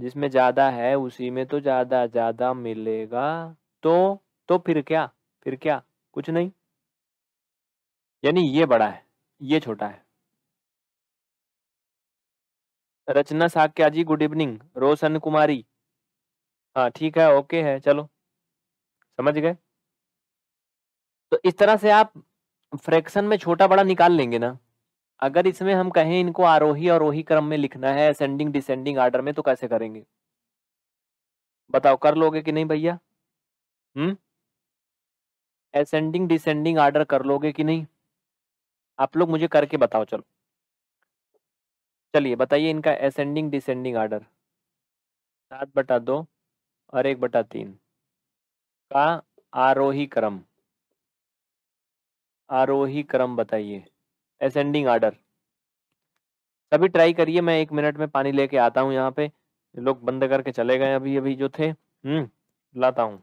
जिसमें ज्यादा है उसी में तो ज्यादा ज्यादा मिलेगा तो तो फिर क्या फिर क्या कुछ नहीं यानी ये बड़ा है ये छोटा है रचना साक्या जी गुड इवनिंग रोशन कुमारी हाँ ठीक है ओके है चलो समझ गए तो इस तरह से आप फ्रैक्शन में छोटा बड़ा निकाल लेंगे ना अगर इसमें हम कहें इनको आरोही रोही क्रम में लिखना है असेंडिंग डिसेंडिंग ऑर्डर में तो कैसे करेंगे बताओ कर लोगे कि नहीं भैया हम्म असेंडिंग डिसेंडिंग ऑर्डर कर लोगे कि नहीं आप लोग मुझे करके बताओ चलो चलिए बताइए इनका असेंडिंग डिसेंडिंग ऑर्डर सात बटा दो और एक बटा तीन का आरोही क्रम आरोही क्रम बताइए असेंडिंग ऑर्डर सभी ट्राई करिए मैं एक मिनट में पानी लेके आता हूँ यहाँ पे लोग बंद करके चले गए अभी अभी जो थे हम्म लाता हूँ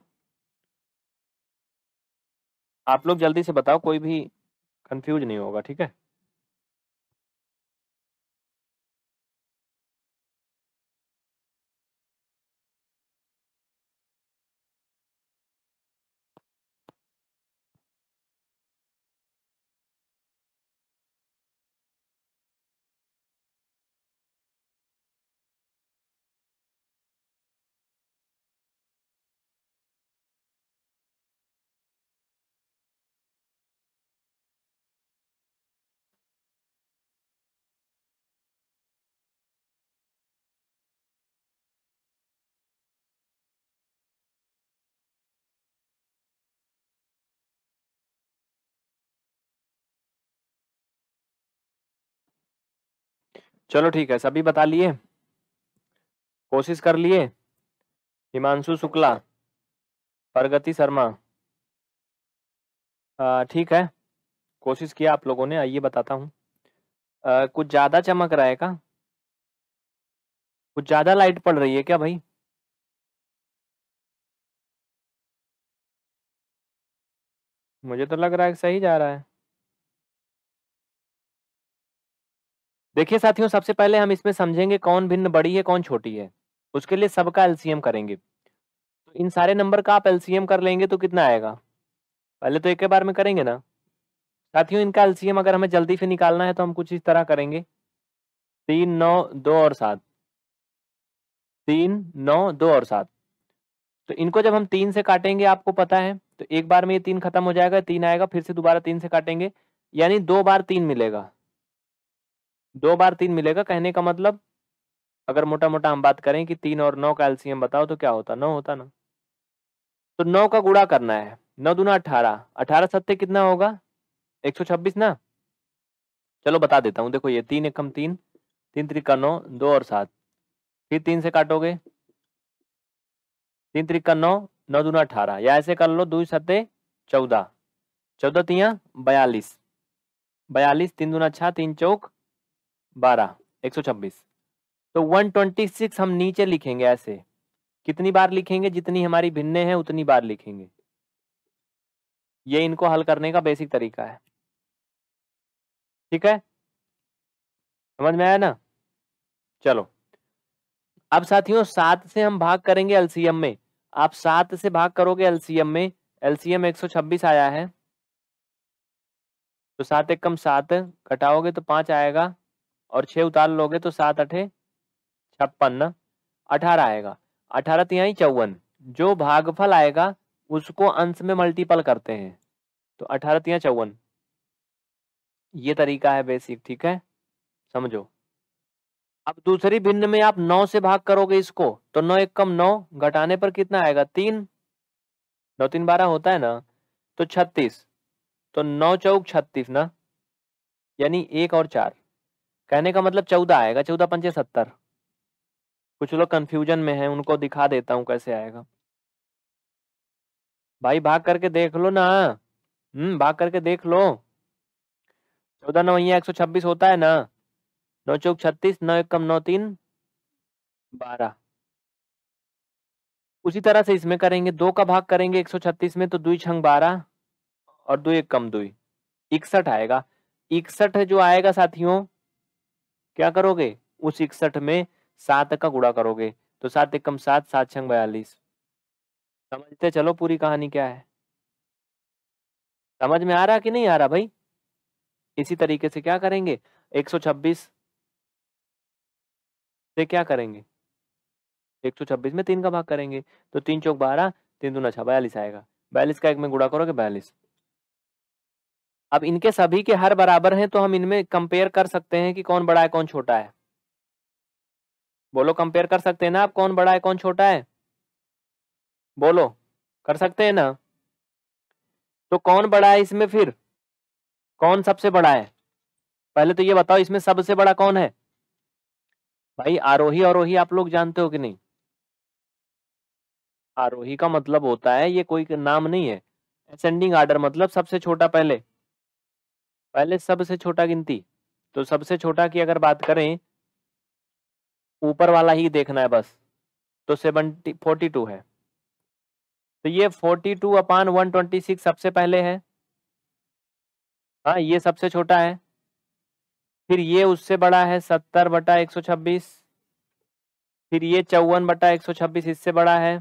आप लोग जल्दी से बताओ कोई भी कंफ्यूज नहीं होगा ठीक है चलो ठीक है सभी बता लिए कोशिश कर लिए हिमांशु शुक्ला प्रगति शर्मा ठीक है कोशिश किया आप लोगों ने आइए बताता हूँ कुछ ज़्यादा चमक रहा है का कुछ ज़्यादा लाइट पड़ रही है क्या भाई मुझे तो लग रहा है सही जा रहा है देखिए साथियों सबसे पहले हम इसमें समझेंगे कौन भिन्न बड़ी है कौन छोटी है उसके लिए सबका एलसीएम करेंगे तो इन सारे नंबर का आप एलसीएम कर लेंगे तो कितना आएगा पहले तो एक बार में करेंगे ना साथियों इनका एलसीएम अगर हमें जल्दी से निकालना है तो हम कुछ इस तरह करेंगे तीन नौ दो और सात तीन नौ दो और सात तो इनको जब हम तीन से काटेंगे आपको पता है तो एक बार में ये तीन खत्म हो जाएगा तीन आएगा फिर से दोबारा तीन से काटेंगे यानी दो बार तीन मिलेगा दो बार तीन मिलेगा कहने का मतलब अगर मोटा मोटा हम बात करें कि तीन और नौ का एल्सियम बताओ तो क्या होता नौ होता ना तो नौ का गुड़ा करना है नौ दूना अठारह अठारह सत्य कितना होगा एक सौ छब्बीस ना चलो बता देता हूँ देखो ये तीन एकम तीन तीन त्रिका नौ दो और सात फिर तीन से काटोगे तीन त्रिका नौ नौ दूना अठारह या ऐसे कर लो दो सत्य चौदह चौदह तिया बयालीस बयालीस तीन दूना छः तीन चौक बारह एक सौ छब्बीस तो वन ट्वेंटी सिक्स हम नीचे लिखेंगे ऐसे कितनी बार लिखेंगे जितनी हमारी भिन्ने हैं उतनी बार लिखेंगे ये इनको हल करने का बेसिक तरीका है ठीक है समझ में आया ना चलो अब साथियों सात से हम भाग करेंगे एलसीएम में आप सात से भाग करोगे एलसीएम में एलसीएम एक सौ छब्बीस आया है तो सात एक कम सात घटाओगे तो पांच आएगा और छः उतार लोगे तो सात अठे छप्पन अठारह आएगा अठारह तिहाई चौवन जो भागफल आएगा उसको अंश में मल्टीपल करते हैं तो अठारह तिया चौवन ये तरीका है बेसिक ठीक है समझो अब दूसरी भिन्न में आप नौ से भाग करोगे इसको तो नौ एक कम नौ घटाने पर कितना आएगा तीन नौ तीन बारह होता है ना तो छत्तीस तो नौ चौक छत्तीस ना यानी एक और चार कहने का मतलब चौदह आएगा चौदह पंचे सत्तर कुछ लोग कंफ्यूजन में हैं उनको दिखा देता हूँ कैसे आएगा भाई भाग करके देख लो ना हम्म भाग करके देख लो चौदह नौ एक सौ छब्बीस होता है ना नौ चौक छत्तीस नौ एक कम नौ तीन बारह उसी तरह से इसमें करेंगे दो का भाग करेंगे एक सौ छत्तीस में तो दुई छंग बारह और दो एक कम दुई इकसठ आएगा इकसठ जो आएगा साथियों क्या करोगे उस इकसठ में सात का गुड़ा करोगे तो सात एकम सात सात छंग बयालीस समझते चलो पूरी कहानी क्या है समझ में आ रहा कि नहीं आ रहा भाई इसी तरीके से क्या करेंगे 126 से क्या करेंगे 126 में तीन का भाग करेंगे तो तीन चौक बारह तीन दूना छः बयालीस आएगा बयालीस का एक में गुड़ा करोगे बयालीस अब इनके सभी के हर बराबर हैं तो हम इनमें कंपेयर कर सकते हैं कि कौन बड़ा है कौन छोटा है बोलो कंपेयर कर सकते हैं ना आप कौन बड़ा है कौन छोटा है बोलो कर सकते हैं ना तो कौन बड़ा है इसमें फिर कौन सबसे बड़ा है पहले तो ये बताओ इसमें सबसे बड़ा कौन है भाई आरोही आरोही आप लोग जानते हो कि नहीं आरोही का मतलब होता है ये कोई नाम नहीं है असेंडिंग आर्डर मतलब सबसे छोटा पहले पहले सबसे छोटा गिनती तो सबसे छोटा की अगर बात करें ऊपर वाला ही देखना है बस तो सेवन फोर्टी टू है तो ये forty two upon one twenty six सबसे पहले है हाँ ये सबसे छोटा है फिर ये उससे बड़ा है सत्तर बटा एक सौ छब्बीस फिर ये चौवन बटा एक सौ छब्बीस इससे बड़ा है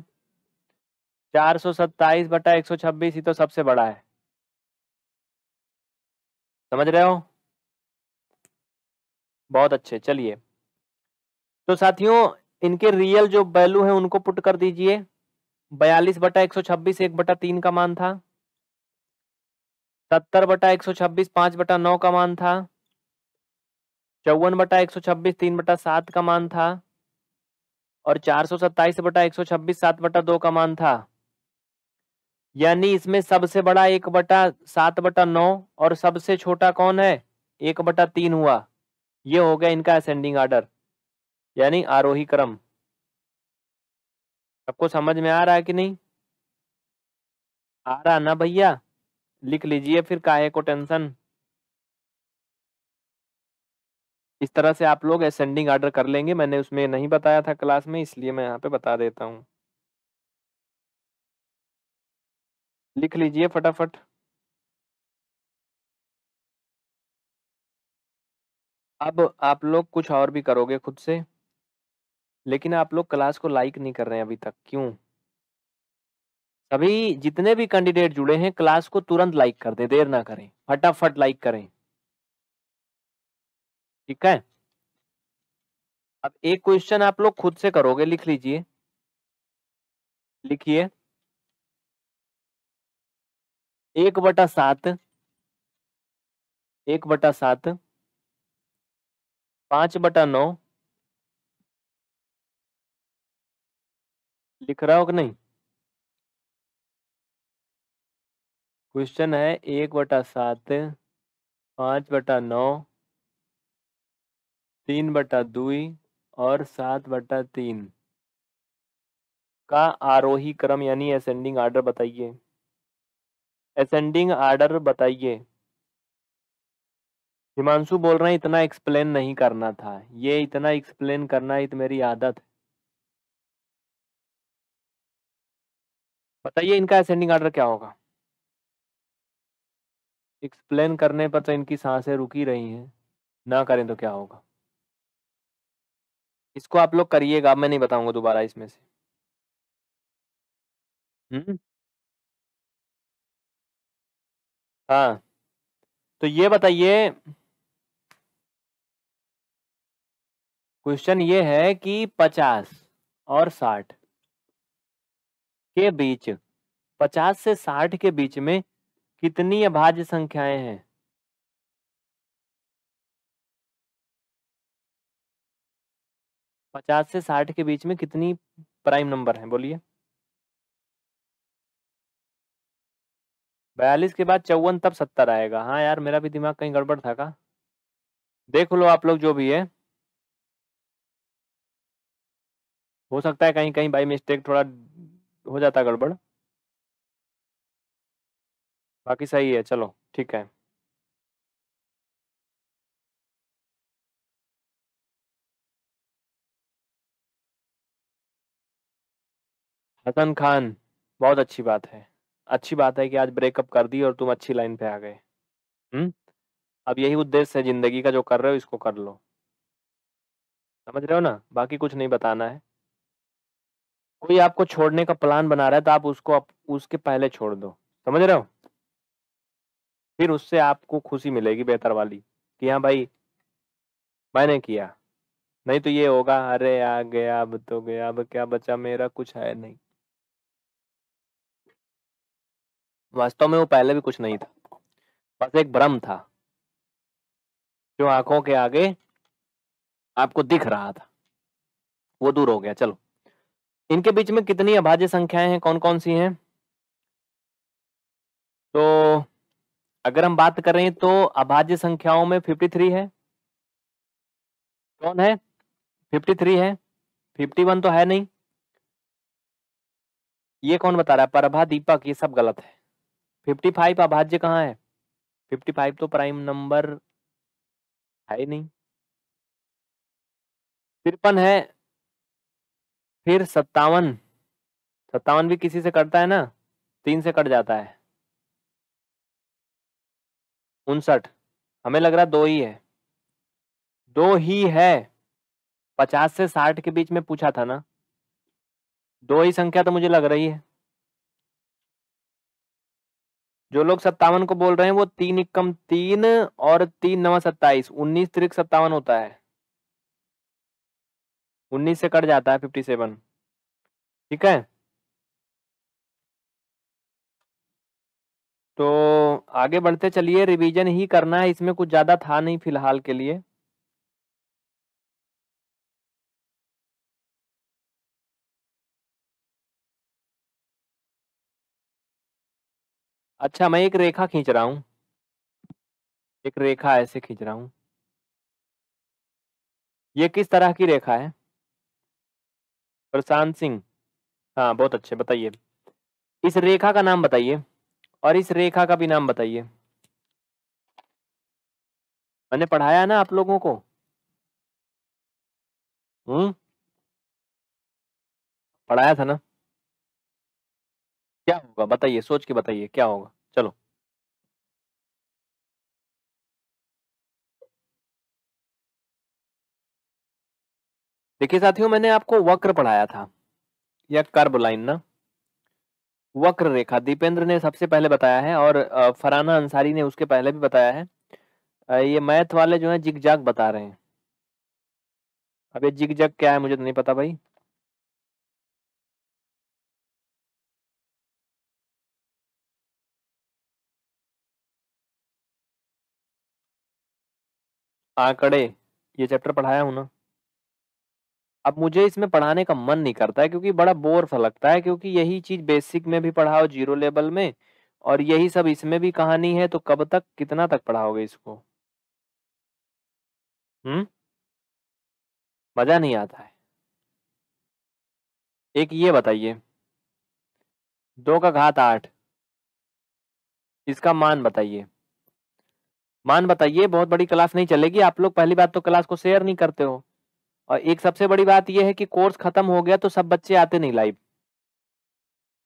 चार सौ सत्ताईस बटा एक सौ छब्बीस ये तो सबसे बड़ा है समझ रहे हो बहुत अच्छे चलिए तो साथियों इनके रियल जो वैल्यू है उनको पुट कर दीजिए बयालीस बटा एक सौ छब्बीस एक बटा तीन का मान था सत्तर बटा एक सौ छब्बीस पांच बटा नौ का मान था चौवन बटा एक सौ छब्बीस तीन बटा सात का मान था और चार सौ सत्ताईस बटा एक सौ छब्बीस सात बटा दो का मान था यानी इसमें सबसे बड़ा एक बटा सात बटा नौ और सबसे छोटा कौन है एक बटा तीन हुआ ये हो गया इनका असेंडिंग ऑर्डर यानी आरोही क्रम आपको समझ में आ रहा है कि नहीं आ रहा ना भैया लिख लीजिए फिर काहे को टेंशन इस तरह से आप लोग असेंडिंग ऑर्डर कर लेंगे मैंने उसमें नहीं बताया था क्लास में इसलिए मैं यहाँ पे बता देता हूँ लिख लीजिए फटाफट अब आप लोग कुछ और भी करोगे खुद से लेकिन आप लोग क्लास को लाइक नहीं कर रहे हैं अभी तक क्यों सभी जितने भी कैंडिडेट जुड़े हैं क्लास को तुरंत लाइक कर दे देर ना करें फटाफट लाइक करें ठीक है अब एक क्वेश्चन आप लोग खुद से करोगे लिख लीजिए लिखिए एक बटा सात एक बटा सात पांच बटा नौ लिख रहा हो कि नहीं क्वेश्चन है एक बटा सात पांच बटा नौ तीन बटा दुई और सात बटा तीन का आरोही क्रम यानी असेंडिंग ऑर्डर बताइए असेंडिंग आर्डर बताइए हिमांशु बोल रहे हैं इतना एक्सप्लेन नहीं करना था ये इतना एक्सप्लेन करना इत तो मेरी आदत है बताइए इनका असेंडिंग आर्डर क्या होगा एक्सप्लेन करने पर तो इनकी सांसें रुकी रही हैं ना करें तो क्या होगा इसको आप लोग करिएगा मैं नहीं बताऊंगा दोबारा इसमें से हम्म हाँ तो ये बताइए क्वेश्चन ये है कि पचास और साठ के बीच पचास से साठ के बीच में कितनी अभाज्य संख्याएं हैं पचास से साठ के बीच में कितनी प्राइम नंबर हैं बोलिए बयालीस के बाद चौवन तब सत्तर आएगा हाँ यार मेरा भी दिमाग कहीं गड़बड़ था का देख लो आप लोग जो भी है हो सकता है कहीं कहीं बाई मिस्टेक थोड़ा हो जाता गड़बड़ बाकी सही है चलो ठीक है हसन खान बहुत अच्छी बात है अच्छी बात है कि आज ब्रेकअप कर दी और तुम अच्छी लाइन पे आ गए हम्म अब यही उद्देश्य है जिंदगी का जो कर रहे हो इसको कर लो समझ रहे हो ना बाकी कुछ नहीं बताना है कोई आपको छोड़ने का प्लान बना रहा है तो आप उसको आप उसके पहले छोड़ दो समझ रहे हो फिर उससे आपको खुशी मिलेगी बेहतर वाली कि हाँ भाई मैंने किया नहीं तो ये होगा अरे आ गया अब तो गया अब क्या बचा मेरा कुछ है नहीं वास्तव में वो पहले भी कुछ नहीं था बस एक भ्रम था जो आंखों के आगे आपको दिख रहा था वो दूर हो गया चलो इनके बीच में कितनी अभाज्य संख्याएं हैं कौन कौन सी हैं तो अगर हम बात करें तो अभाज्य संख्याओं में 53 है कौन है 53 है 51 तो है नहीं ये कौन बता रहा है प्रभा दीपक ये सब गलत है फिफ्टी फाइव अभाज्य कहाँ है फिफ्टी फाइव तो प्राइम नंबर है नहीं तिरपन है फिर सत्तावन सत्तावन भी किसी से कटता है ना तीन से कट जाता है उनसठ हमें लग रहा दो ही है दो ही है पचास से साठ के बीच में पूछा था ना दो ही संख्या तो मुझे लग रही है जो लोग सत्तावन को बोल रहे हैं वो तीन इक्कम तीन और तीन नवा सत्ताईस उन्नीस त्रिक सत्तावन होता है उन्नीस से कट जाता है फिफ्टी सेवन ठीक है तो आगे बढ़ते चलिए रिवीजन ही करना है इसमें कुछ ज़्यादा था नहीं फिलहाल के लिए अच्छा मैं एक रेखा खींच रहा हूँ एक रेखा ऐसे खींच रहा हूँ ये किस तरह की रेखा है प्रशांत सिंह हाँ बहुत अच्छे बताइए इस रेखा का नाम बताइए और इस रेखा का भी नाम बताइए मैंने पढ़ाया ना आप लोगों को हम्म पढ़ाया था ना क्या होगा बताइए सोच के बताइए क्या होगा चलो देखिए साथियों मैंने आपको वक्र पढ़ाया था या कर्ब लाइन ना वक्र रेखा दीपेंद्र ने सबसे पहले बताया है और फराना अंसारी ने उसके पहले भी बताया है ये मैथ वाले जो है जिग जाग बता रहे हैं अब ये जिग जग क्या है मुझे तो नहीं पता भाई आंकड़े ये चैप्टर पढ़ाया हूं ना अब मुझे इसमें पढ़ाने का मन नहीं करता है क्योंकि बड़ा बोर सा लगता है क्योंकि यही चीज बेसिक में भी पढ़ाओ जीरो लेवल में और यही सब इसमें भी कहानी है तो कब तक कितना तक पढ़ाओगे इसको हम्म मजा नहीं आता है एक ये बताइए दो का घात आठ इसका मान बताइए मान बताइए बहुत बड़ी क्लास नहीं चलेगी आप लोग पहली बात तो क्लास को शेयर नहीं करते हो और एक सबसे बड़ी बात यह है कि कोर्स खत्म हो गया तो सब बच्चे आते नहीं लाइव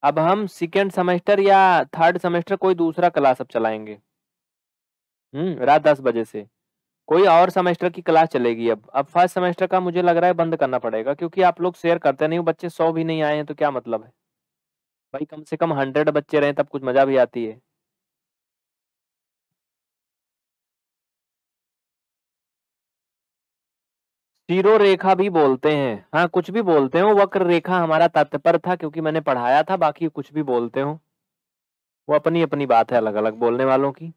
अब हम सेकेंड सेमेस्टर या थर्ड सेमेस्टर कोई दूसरा क्लास अब चलाएंगे हम्म रात दस बजे से कोई और सेमेस्टर की क्लास चलेगी अब अब फर्स्ट सेमेस्टर का मुझे लग रहा है बंद करना पड़ेगा क्योंकि आप लोग शेयर करते नहीं हो बच्चे सौ भी नहीं आए हैं तो क्या मतलब है भाई कम से कम हंड्रेड बच्चे रहे तब कुछ मजा भी आती है जीरो रेखा भी बोलते हैं हाँ कुछ भी बोलते हो वक्र रेखा हमारा तत्पर था क्योंकि मैंने पढ़ाया था बाकी कुछ भी बोलते हो वो अपनी अपनी बात है अलग अलग बोलने वालों की